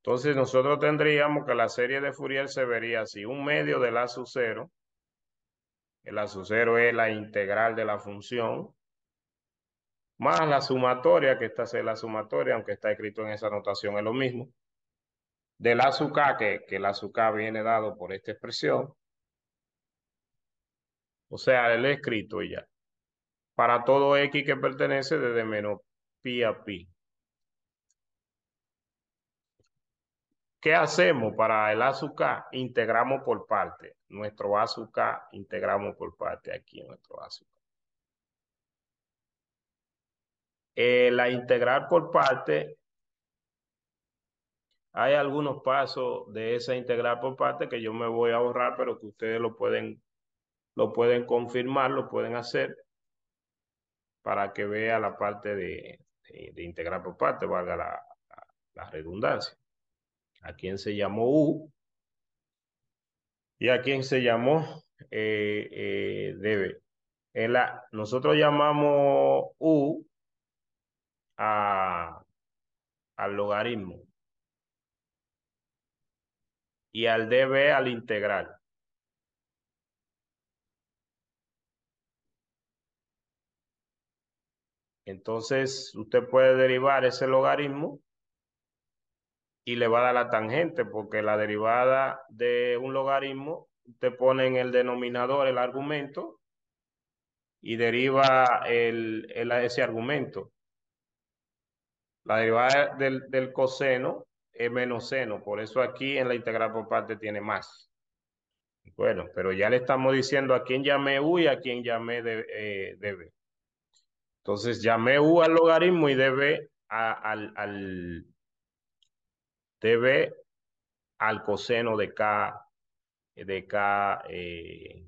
Entonces nosotros tendríamos que la serie de Fourier se vería así. Un medio del A 0. El A 0 es la integral de la función. Más la sumatoria, que esta es la sumatoria, aunque está escrito en esa notación, es lo mismo. Del A K, que, que el A K viene dado por esta expresión. O sea, el escrito ya. Para todo X que pertenece desde menos pi a pi. ¿Qué hacemos para el azúcar? Integramos por parte. Nuestro azúcar integramos por parte aquí en nuestro azúcar. Eh, la integral por parte, hay algunos pasos de esa integral por parte que yo me voy a ahorrar, pero que ustedes lo pueden lo pueden confirmar, lo pueden hacer para que vea la parte de, de, integrar por parte, valga la, redundancia. A quién se llamó U y a quién se llamó eh, eh, DB? nosotros llamamos U a, al logaritmo y al DB al integral. Entonces, usted puede derivar ese logaritmo y le va a dar la tangente, porque la derivada de un logaritmo, usted pone en el denominador el argumento y deriva el, ese argumento. La derivada del, coseno es menos seno, por eso aquí en la integral por parte tiene más. Bueno, pero ya le estamos diciendo a quién llamé U y a quién llamé de, eh, de B. Entonces llamé U al logaritmo y debe al, al al coseno de K de K eh,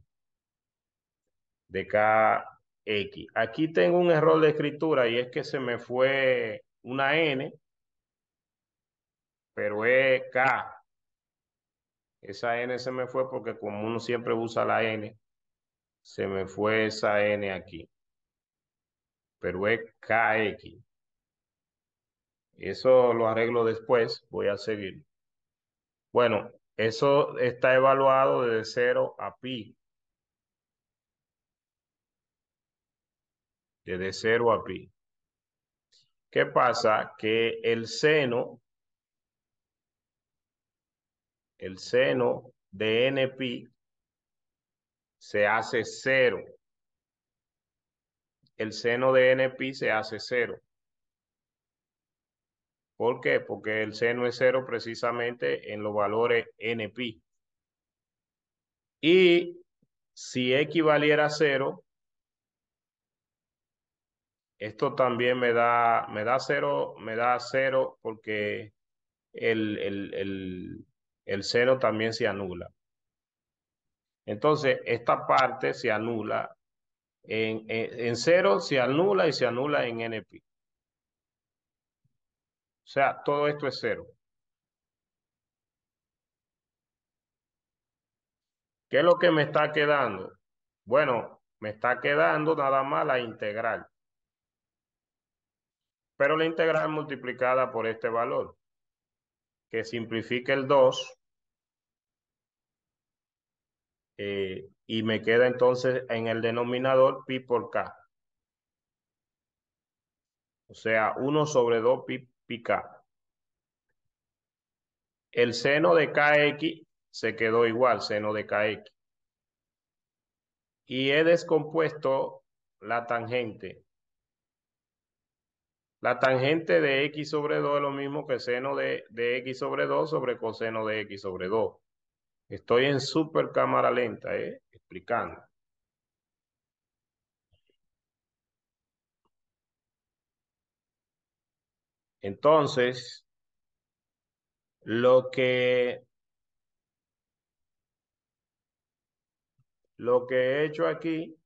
de KX. Aquí tengo un error de escritura y es que se me fue una N, pero es K. Esa N se me fue porque como uno siempre usa la N, se me fue esa N aquí pero es KX. Eso lo arreglo después, voy a seguir. Bueno, eso está evaluado desde 0 a pi. Desde 0 a pi. ¿Qué pasa? Que el seno, el seno de NP. se hace 0 el seno de np se hace cero. ¿Por qué? Porque el seno es cero precisamente en los valores np Y si x valiera cero, esto también me da, me da cero, me da cero porque el, el, el, el seno también se anula. Entonces, esta parte se anula en, cero se anula y se anula en NP. O sea, todo esto es cero. ¿Qué es lo que me está quedando? Bueno, me está quedando nada más la integral. Pero la integral multiplicada por este valor, que simplifica el 2, eh, y me queda entonces en el denominador pi por k. O sea, 1 sobre 2 pi, k. El seno de kx se quedó igual, seno de kx. Y he descompuesto la tangente. La tangente de x sobre 2 es lo mismo que seno de, de x sobre 2 sobre coseno de x sobre 2. Estoy en super cámara lenta, ¿eh? Explicando. Entonces, lo que, lo que he hecho aquí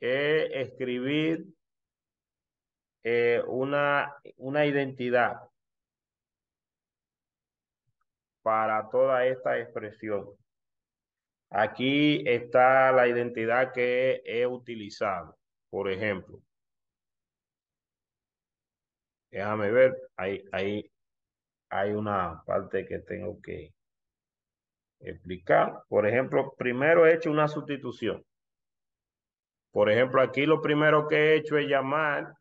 es escribir eh, una, una identidad para toda esta expresión. Aquí está la identidad que he utilizado, por ejemplo. Déjame ver, ahí, ahí hay una parte que tengo que explicar. Por ejemplo, primero he hecho una sustitución. Por ejemplo, aquí lo primero que he hecho es llamar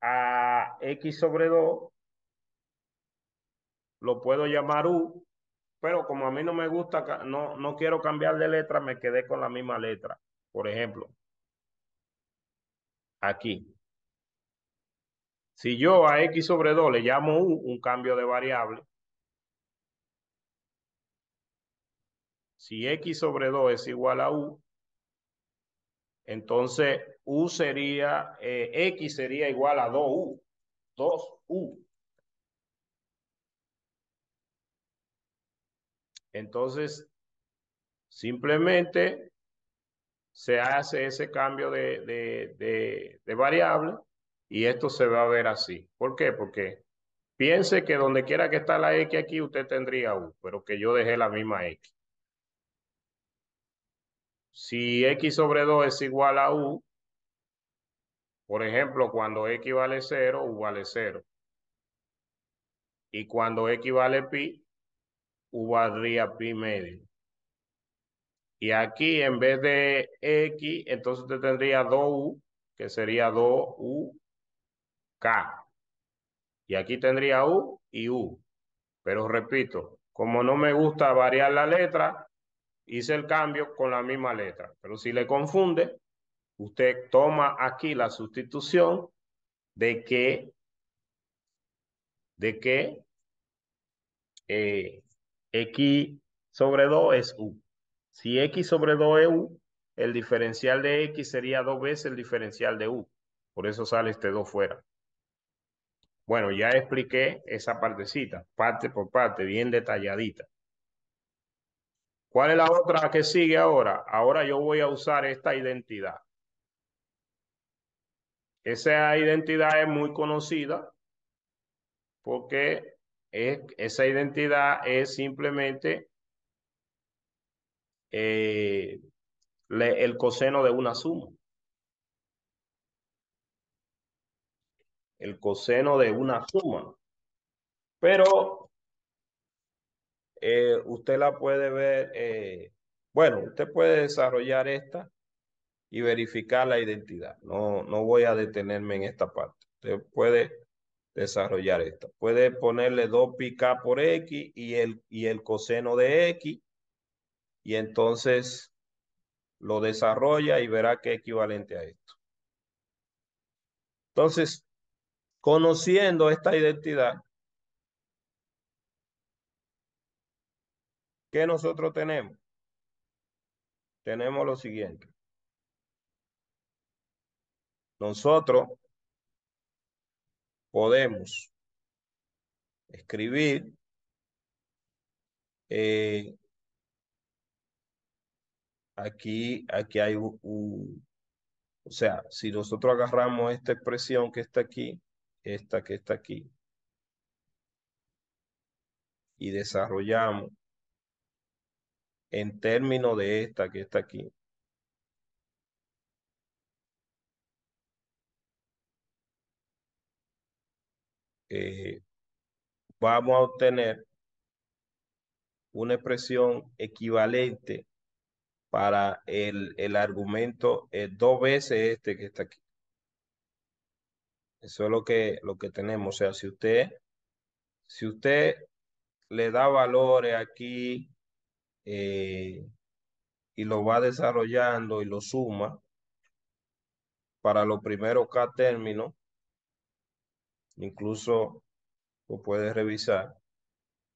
a X sobre 2. Lo puedo llamar U pero como a mí no me gusta, no, no quiero cambiar de letra, me quedé con la misma letra. Por ejemplo, aquí. Si yo a X sobre 2 le llamo U, un cambio de variable. Si X sobre 2 es igual a U, entonces U sería, eh, X sería igual a 2U. 2U. Entonces, simplemente se hace ese cambio de, de, variable y esto se va a ver así. ¿Por qué? Porque piense que donde quiera que está la X aquí, usted tendría U, pero que yo dejé la misma X. Si X sobre 2 es igual a U, por ejemplo, cuando X vale 0, U vale 0. Y cuando X vale pi, u pi medio. Y aquí en vez de x, entonces usted tendría 2u, que sería 2uk. Y aquí tendría u y u. Pero repito, como no me gusta variar la letra, hice el cambio con la misma letra. Pero si le confunde, usted toma aquí la sustitución de que, de que, eh, X sobre 2 es U. Si X sobre 2 es U, el diferencial de X sería dos veces el diferencial de U. Por eso sale este 2 fuera. Bueno, ya expliqué esa partecita, parte por parte, bien detalladita. ¿Cuál es la otra que sigue ahora? Ahora yo voy a usar esta identidad. Esa identidad es muy conocida porque eh, esa identidad es simplemente eh, el coseno de una suma. El coseno de una suma. Pero eh, usted la puede ver, bueno, usted puede desarrollar esta y verificar la identidad. No, no voy a detenerme en esta parte. Usted puede desarrollar esto. Puede ponerle 2pi por x y el, y el coseno de x. Y entonces lo desarrolla y verá que es equivalente a esto. Entonces, conociendo esta identidad, ¿qué nosotros tenemos? Tenemos lo siguiente. Nosotros podemos escribir eh, aquí, aquí hay un, o sea, si nosotros agarramos esta expresión que está aquí, esta que está aquí, y desarrollamos en términos de esta que está aquí, Eh, vamos a obtener una expresión equivalente para el, el argumento eh, dos veces este que está aquí. Eso es lo que, lo que tenemos. O sea, si usted, si usted le da valores aquí eh, y lo va desarrollando y lo suma para los primeros K términos, incluso lo puedes revisar,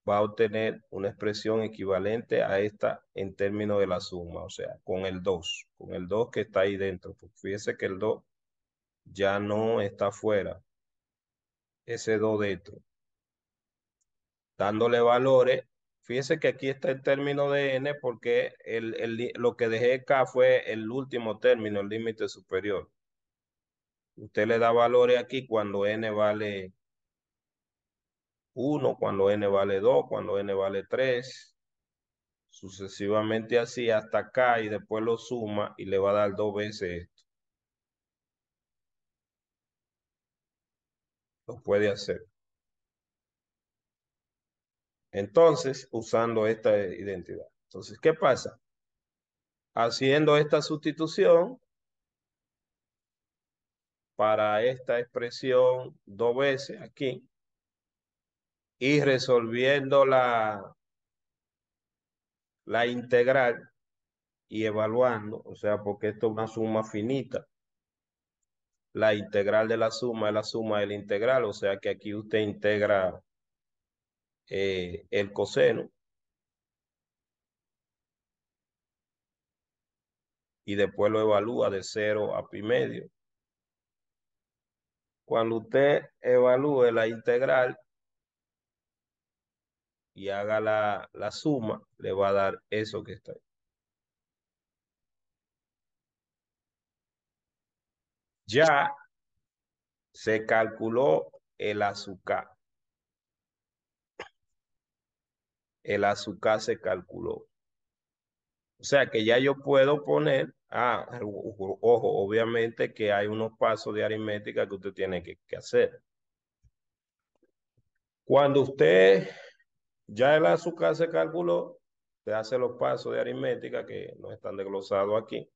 va a obtener una expresión equivalente a esta en términos de la suma, o sea, con el 2, con el 2 que está ahí dentro. fíjese que el 2 ya no está fuera, ese 2 dentro. Dándole valores, fíjese que aquí está el término de n porque el, lo que dejé acá fue el último término, el límite superior usted le da valores aquí cuando n vale 1, cuando n vale 2, cuando n vale 3, sucesivamente así hasta acá y después lo suma y le va a dar dos veces esto. Lo puede hacer. Entonces, usando esta identidad. Entonces, ¿qué pasa? Haciendo esta sustitución, para esta expresión dos veces aquí y resolviendo la, la integral y evaluando, o sea, porque esto es una suma finita. La integral de la suma es la suma de la integral, o sea que aquí usted integra eh, el coseno. Y después lo evalúa de 0 a pi medio. Cuando usted evalúe la integral y haga la, suma, le va a dar eso que está ahí. Ya se calculó el azúcar. El azúcar se calculó. O sea que ya yo puedo poner Ah, ojo, obviamente que hay unos pasos de aritmética que usted tiene que, hacer. Cuando usted ya en su casa se cálculo, te hace los pasos de aritmética que no están desglosados aquí.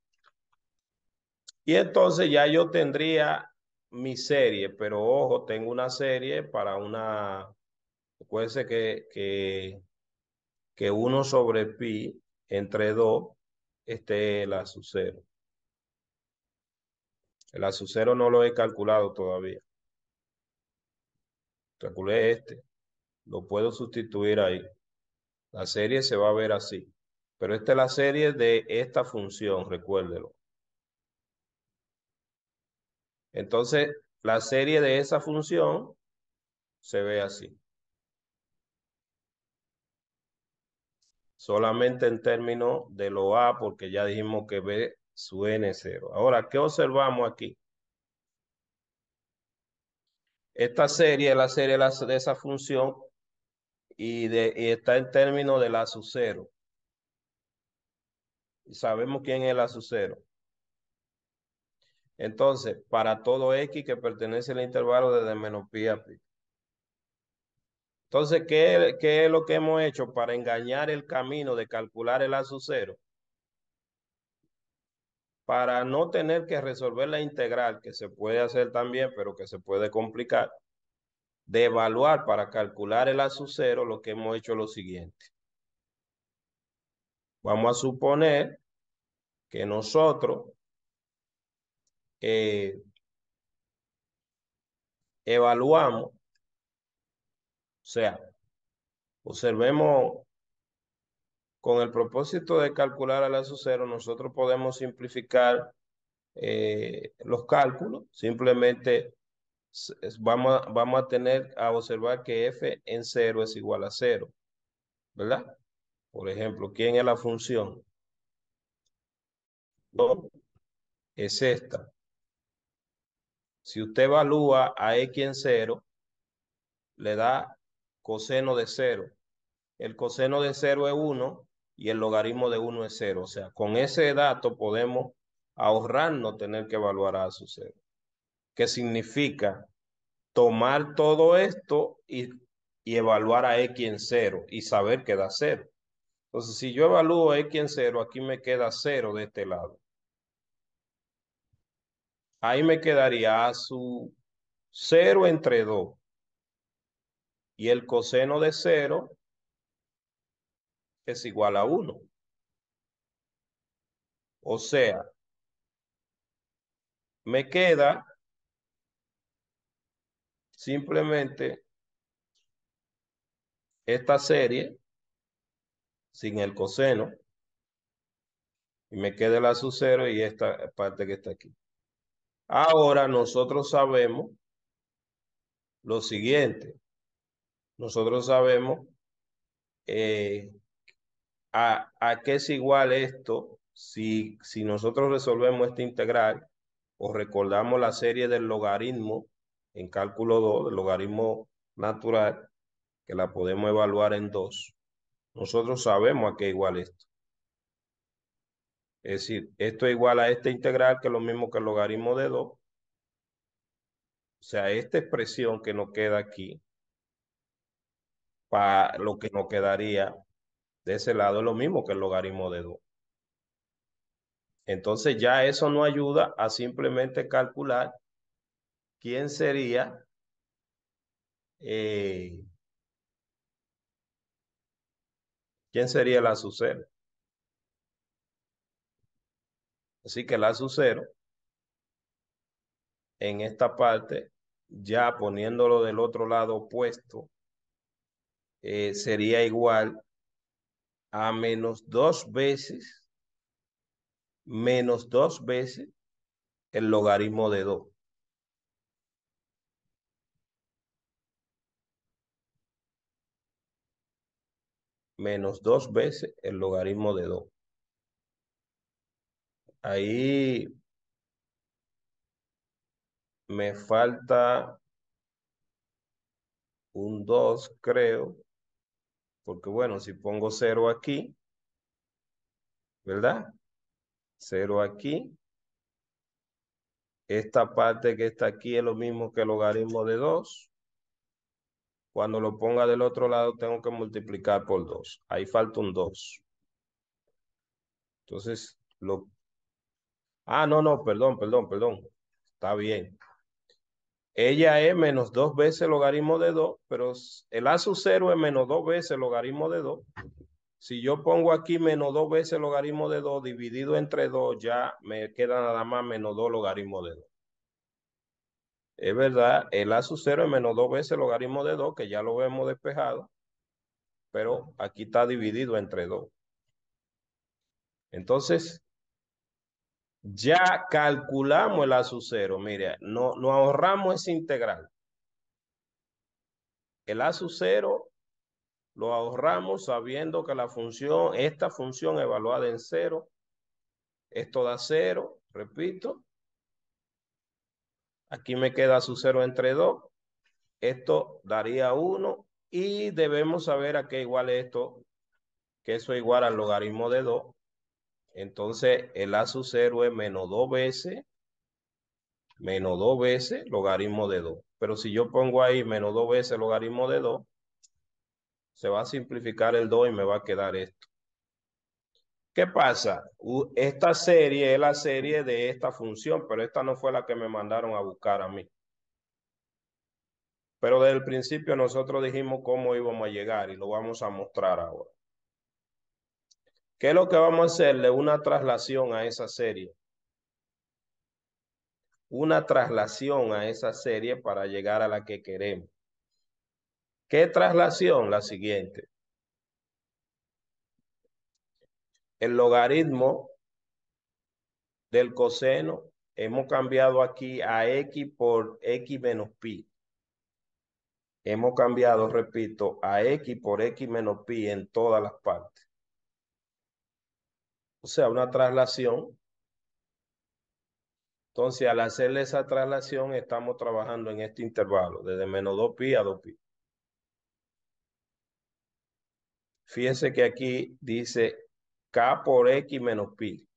Y entonces ya yo tendría mi serie, pero ojo, tengo una serie para una, Puede que, que, que 1 sobre pi entre 2 este es el azucero. El azucero no lo he calculado todavía. Calculé este. Lo puedo sustituir ahí. La serie se va a ver así. Pero esta es la serie de esta función, recuérdelo. Entonces, la serie de esa función se ve así. solamente en términos de lo A, porque ya dijimos que B su N0. Ahora, ¿qué observamos aquí? Esta serie es la serie de esa función y, de, está en términos de la su cero. Y sabemos quién es la su cero. Entonces, para todo X que pertenece al intervalo desde menos pi a pi. Entonces, ¿qué, es lo que hemos hecho para engañar el camino de calcular el cero? Para no tener que resolver la integral, que se puede hacer también, pero que se puede complicar, de evaluar para calcular el cero, lo que hemos hecho es lo siguiente. Vamos a suponer que nosotros eh, evaluamos o sea, observemos con el propósito de calcular al lazo cero, nosotros podemos simplificar eh, los cálculos. Simplemente vamos a, vamos a tener a observar que f en cero es igual a cero. ¿Verdad? Por ejemplo, ¿quién es la función? es esta. Si usted evalúa a x en cero, le da coseno de 0. El coseno de 0 es 1 y el logaritmo de 1 es 0. O sea, con ese dato podemos ahorrarnos tener que evaluar a su 0. ¿Qué significa tomar todo esto y, y evaluar a x en 0 y saber que da 0. Entonces, si yo evalúo x en 0, aquí me queda 0 de este lado. Ahí me quedaría a su 0 entre 2. Y el coseno de 0 es igual a 1. O sea, me queda simplemente esta serie sin el coseno y me queda la sub 0 y esta parte que está aquí. Ahora nosotros sabemos lo siguiente nosotros sabemos eh, a, qué es igual esto si, si nosotros resolvemos esta integral o recordamos la serie del logaritmo en cálculo 2, del logaritmo natural, que la podemos evaluar en 2. Nosotros sabemos a qué es igual esto. Es decir, esto es igual a esta integral, que es lo mismo que el logaritmo de 2. O sea, esta expresión que nos queda aquí para lo que nos quedaría de ese lado es lo mismo que el logaritmo de 2. Entonces ya eso no ayuda a simplemente calcular quién sería eh, quién sería el cero. Así que el cero en esta parte, ya poniéndolo del otro lado opuesto eh, sería igual a menos dos veces, menos dos veces el logaritmo de dos Menos dos veces el logaritmo de dos Ahí me falta un dos creo. Porque bueno, si pongo cero aquí, ¿verdad? Cero aquí. Esta parte que está aquí es lo mismo que el logaritmo de 2. Cuando lo ponga del otro lado tengo que multiplicar por 2. Ahí falta un 2. Entonces, lo... Ah, no, no, perdón, perdón, perdón. Está bien. Ella es menos dos veces el logaritmo de 2, pero el a sub 0 es menos dos veces el logaritmo de 2. Si yo pongo aquí menos dos veces el logaritmo de 2 dividido entre 2, ya me queda nada más menos 2 logaritmo de 2. Es verdad, el a sub 0 es menos dos veces el logaritmo de 2, que ya lo vemos despejado, pero aquí está dividido entre 2. Entonces, ya calculamos el A ASU0. Mire, no, no ahorramos esa integral. El A 0 lo ahorramos sabiendo que la función, esta función evaluada en cero, esto da 0. repito. Aquí me queda su 0 entre 2. Esto daría 1 y debemos saber a qué igual esto, que eso es igual al logaritmo de 2. Entonces, el A sub 0 es menos 2 veces, menos 2 veces logaritmo de 2. Pero si yo pongo ahí menos dos veces logaritmo de 2, se va a simplificar el 2 y me va a quedar esto. ¿Qué pasa? Esta serie es la serie de esta función, pero esta no fue la que me mandaron a buscar a mí. Pero desde el principio nosotros dijimos cómo íbamos a llegar y lo vamos a mostrar ahora. ¿Qué es lo que vamos a hacerle? Una traslación a esa serie. Una traslación a esa serie para llegar a la que queremos. ¿Qué traslación? La siguiente. El logaritmo del coseno, hemos cambiado aquí a x por x menos pi. Hemos cambiado, repito, a x por x menos pi en todas las partes o sea, una traslación. Entonces, al hacerle esa traslación, estamos trabajando en este intervalo, desde menos 2pi a 2pi. Fíjense que aquí dice k por x menos pi.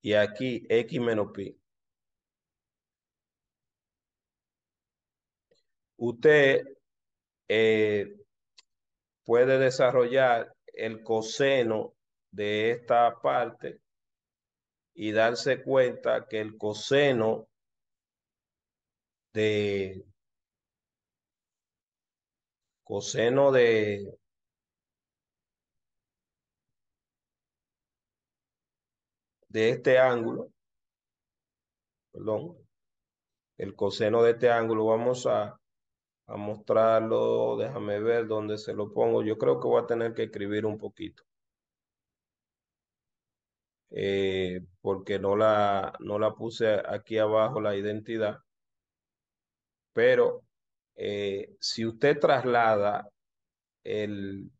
Y aquí x menos pi. Usted eh, puede desarrollar el coseno de esta parte y darse cuenta que el coseno de coseno de de este ángulo, perdón, el coseno de este ángulo, vamos a, a mostrarlo, déjame ver dónde se lo pongo, yo creo que voy a tener que escribir un poquito. Eh, porque no la, no la puse aquí abajo la identidad. Pero eh, si usted traslada el,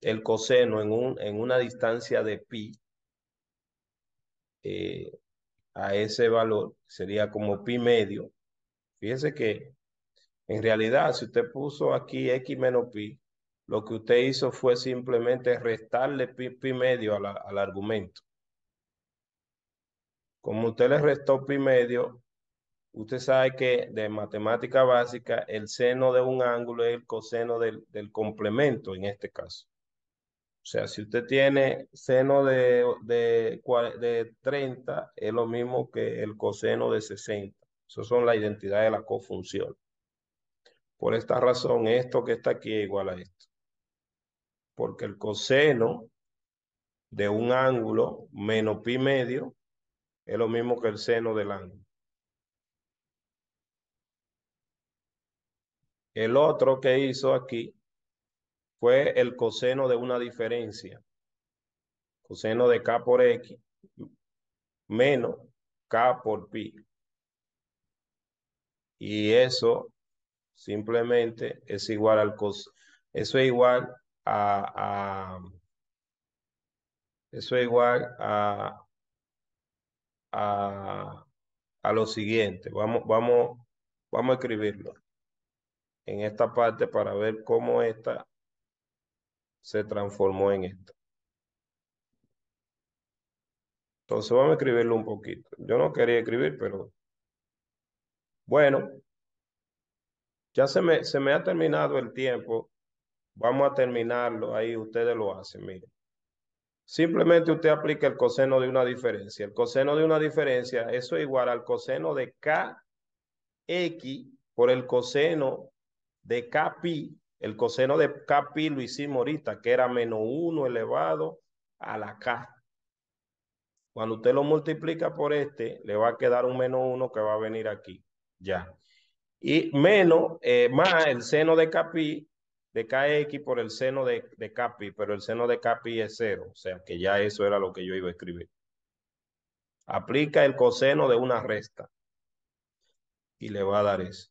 el coseno en, un, en una distancia de pi eh, a ese valor, sería como pi medio. Fíjese que en realidad si usted puso aquí x menos pi, lo que usted hizo fue simplemente restarle pi, medio al argumento. Como usted le restó pi medio, usted sabe que de matemática básica el seno de un ángulo es el coseno del, complemento en este caso. O sea, si usted tiene seno de, de, 30, es lo mismo que el coseno de 60. Esas son la identidad de la cofunción. Por esta razón, esto que está aquí es igual a esto porque el coseno de un ángulo menos pi medio es lo mismo que el seno del ángulo. El otro que hizo aquí fue el coseno de una diferencia. Coseno de K por X menos K por pi. Y eso simplemente es igual al coseno. Eso es igual a, eso es igual a, a, a lo siguiente. Vamos, vamos, vamos a escribirlo en esta parte para ver cómo esta se transformó en esta. Entonces vamos a escribirlo un poquito. Yo no quería escribir, pero bueno, ya se me, se me ha terminado el tiempo. Vamos a terminarlo ahí, ustedes lo hacen, miren. Simplemente usted aplica el coseno de una diferencia. El coseno de una diferencia, eso es igual al coseno de kx por el coseno de kpi. El coseno de kpi lo hicimos ahorita, que era menos 1 elevado a la k. Cuando usted lo multiplica por este, le va a quedar un menos 1 que va a venir aquí. Ya. Y menos, eh, más el seno de kpi de KX por el seno de, de Capi, pero el seno de Capi es cero, o sea que ya eso era lo que yo iba a escribir. Aplica el coseno de una resta y le va a dar eso.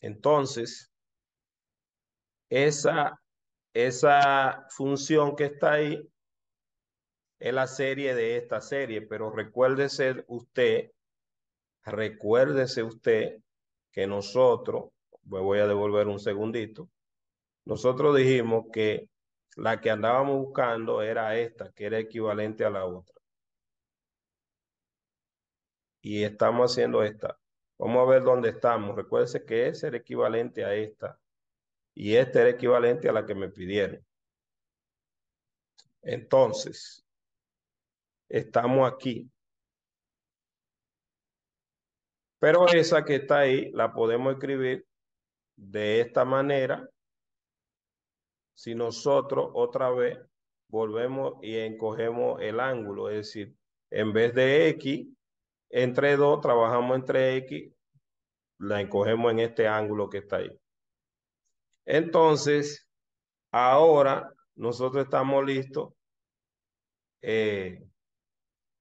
Entonces, esa, esa función que está ahí es la serie de esta serie, pero recuérdese usted, recuérdese usted que nosotros voy a devolver un segundito. Nosotros dijimos que la que andábamos buscando era esta, que era equivalente a la otra. Y estamos haciendo esta. Vamos a ver dónde estamos. Recuérdense que es era equivalente a esta. Y esta era equivalente a la que me pidieron. Entonces, estamos aquí. Pero esa que está ahí la podemos escribir de esta manera, si nosotros otra vez volvemos y encogemos el ángulo, es decir, en vez de X, entre 2, trabajamos entre X, la encogemos en este ángulo que está ahí. Entonces, ahora nosotros estamos listos eh,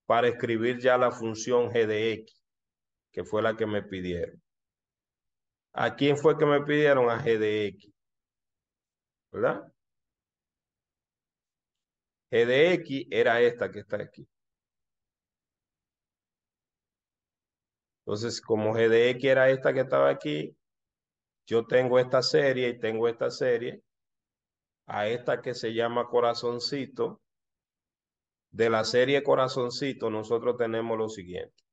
para escribir ya la función g de x, que fue la que me pidieron. ¿A quién fue que me pidieron? A GDX? ¿Verdad? GDX era esta que está aquí. Entonces, como GDX era esta que estaba aquí, yo tengo esta serie y tengo esta serie. A esta que se llama corazoncito. De la serie corazoncito, nosotros tenemos lo siguiente.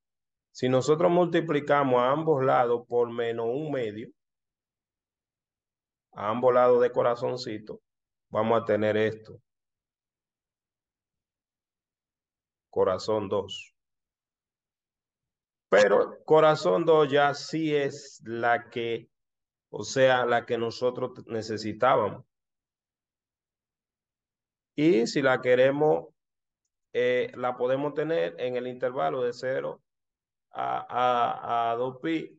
Si nosotros multiplicamos a ambos lados por menos un medio, a ambos lados de corazoncito, vamos a tener esto. Corazón 2. Pero corazón 2 ya sí es la que, o sea, la que nosotros necesitábamos. Y si la queremos, eh, la podemos tener en el intervalo de 0 a, a, a 2pi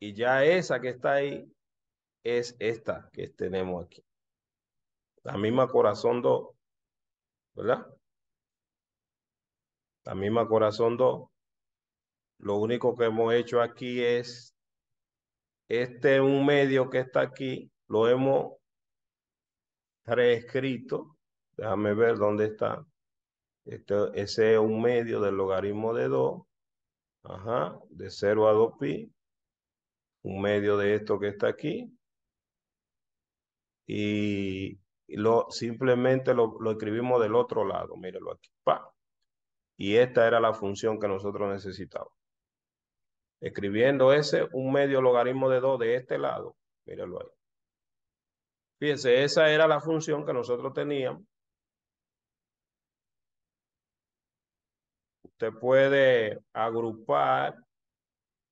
y ya esa que está ahí es esta que tenemos aquí. La misma corazón 2, ¿verdad? La misma corazón 2. Lo único que hemos hecho aquí es, este un medio que está aquí, lo hemos reescrito. Déjame ver dónde está. Este, ese es un medio del logaritmo de 2 Ajá, de 0 a 2pi, un medio de esto que está aquí. Y lo, simplemente lo, escribimos del otro lado, míralo aquí. Pa. Y esta era la función que nosotros necesitábamos. Escribiendo ese, un medio logaritmo de 2 de este lado, míralo ahí. Fíjense, esa era la función que nosotros teníamos Usted puede agrupar,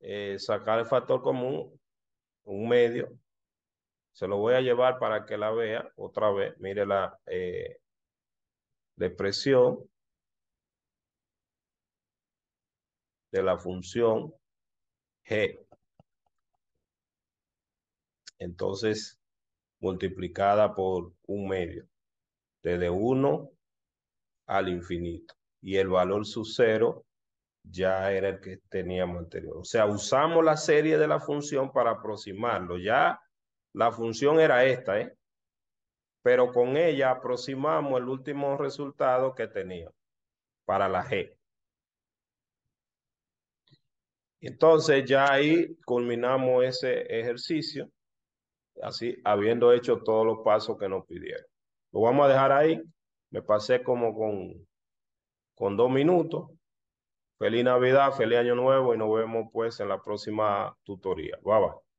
eh, sacar el factor común, un medio. Se lo voy a llevar para que la vea otra vez. Mire la, eh, expresión de la función g. Entonces, multiplicada por un medio, desde 1 al infinito y el valor sub cero ya era el que teníamos anterior. O sea, usamos la serie de la función para aproximarlo. Ya la función era esta, ¿eh? Pero con ella aproximamos el último resultado que teníamos para la G. Entonces ya ahí culminamos ese ejercicio, así habiendo hecho todos los pasos que nos pidieron. Lo vamos a dejar ahí. Me pasé como con con dos minutos. Feliz Navidad, feliz Año Nuevo y nos vemos pues en la próxima tutoría. Bye bye.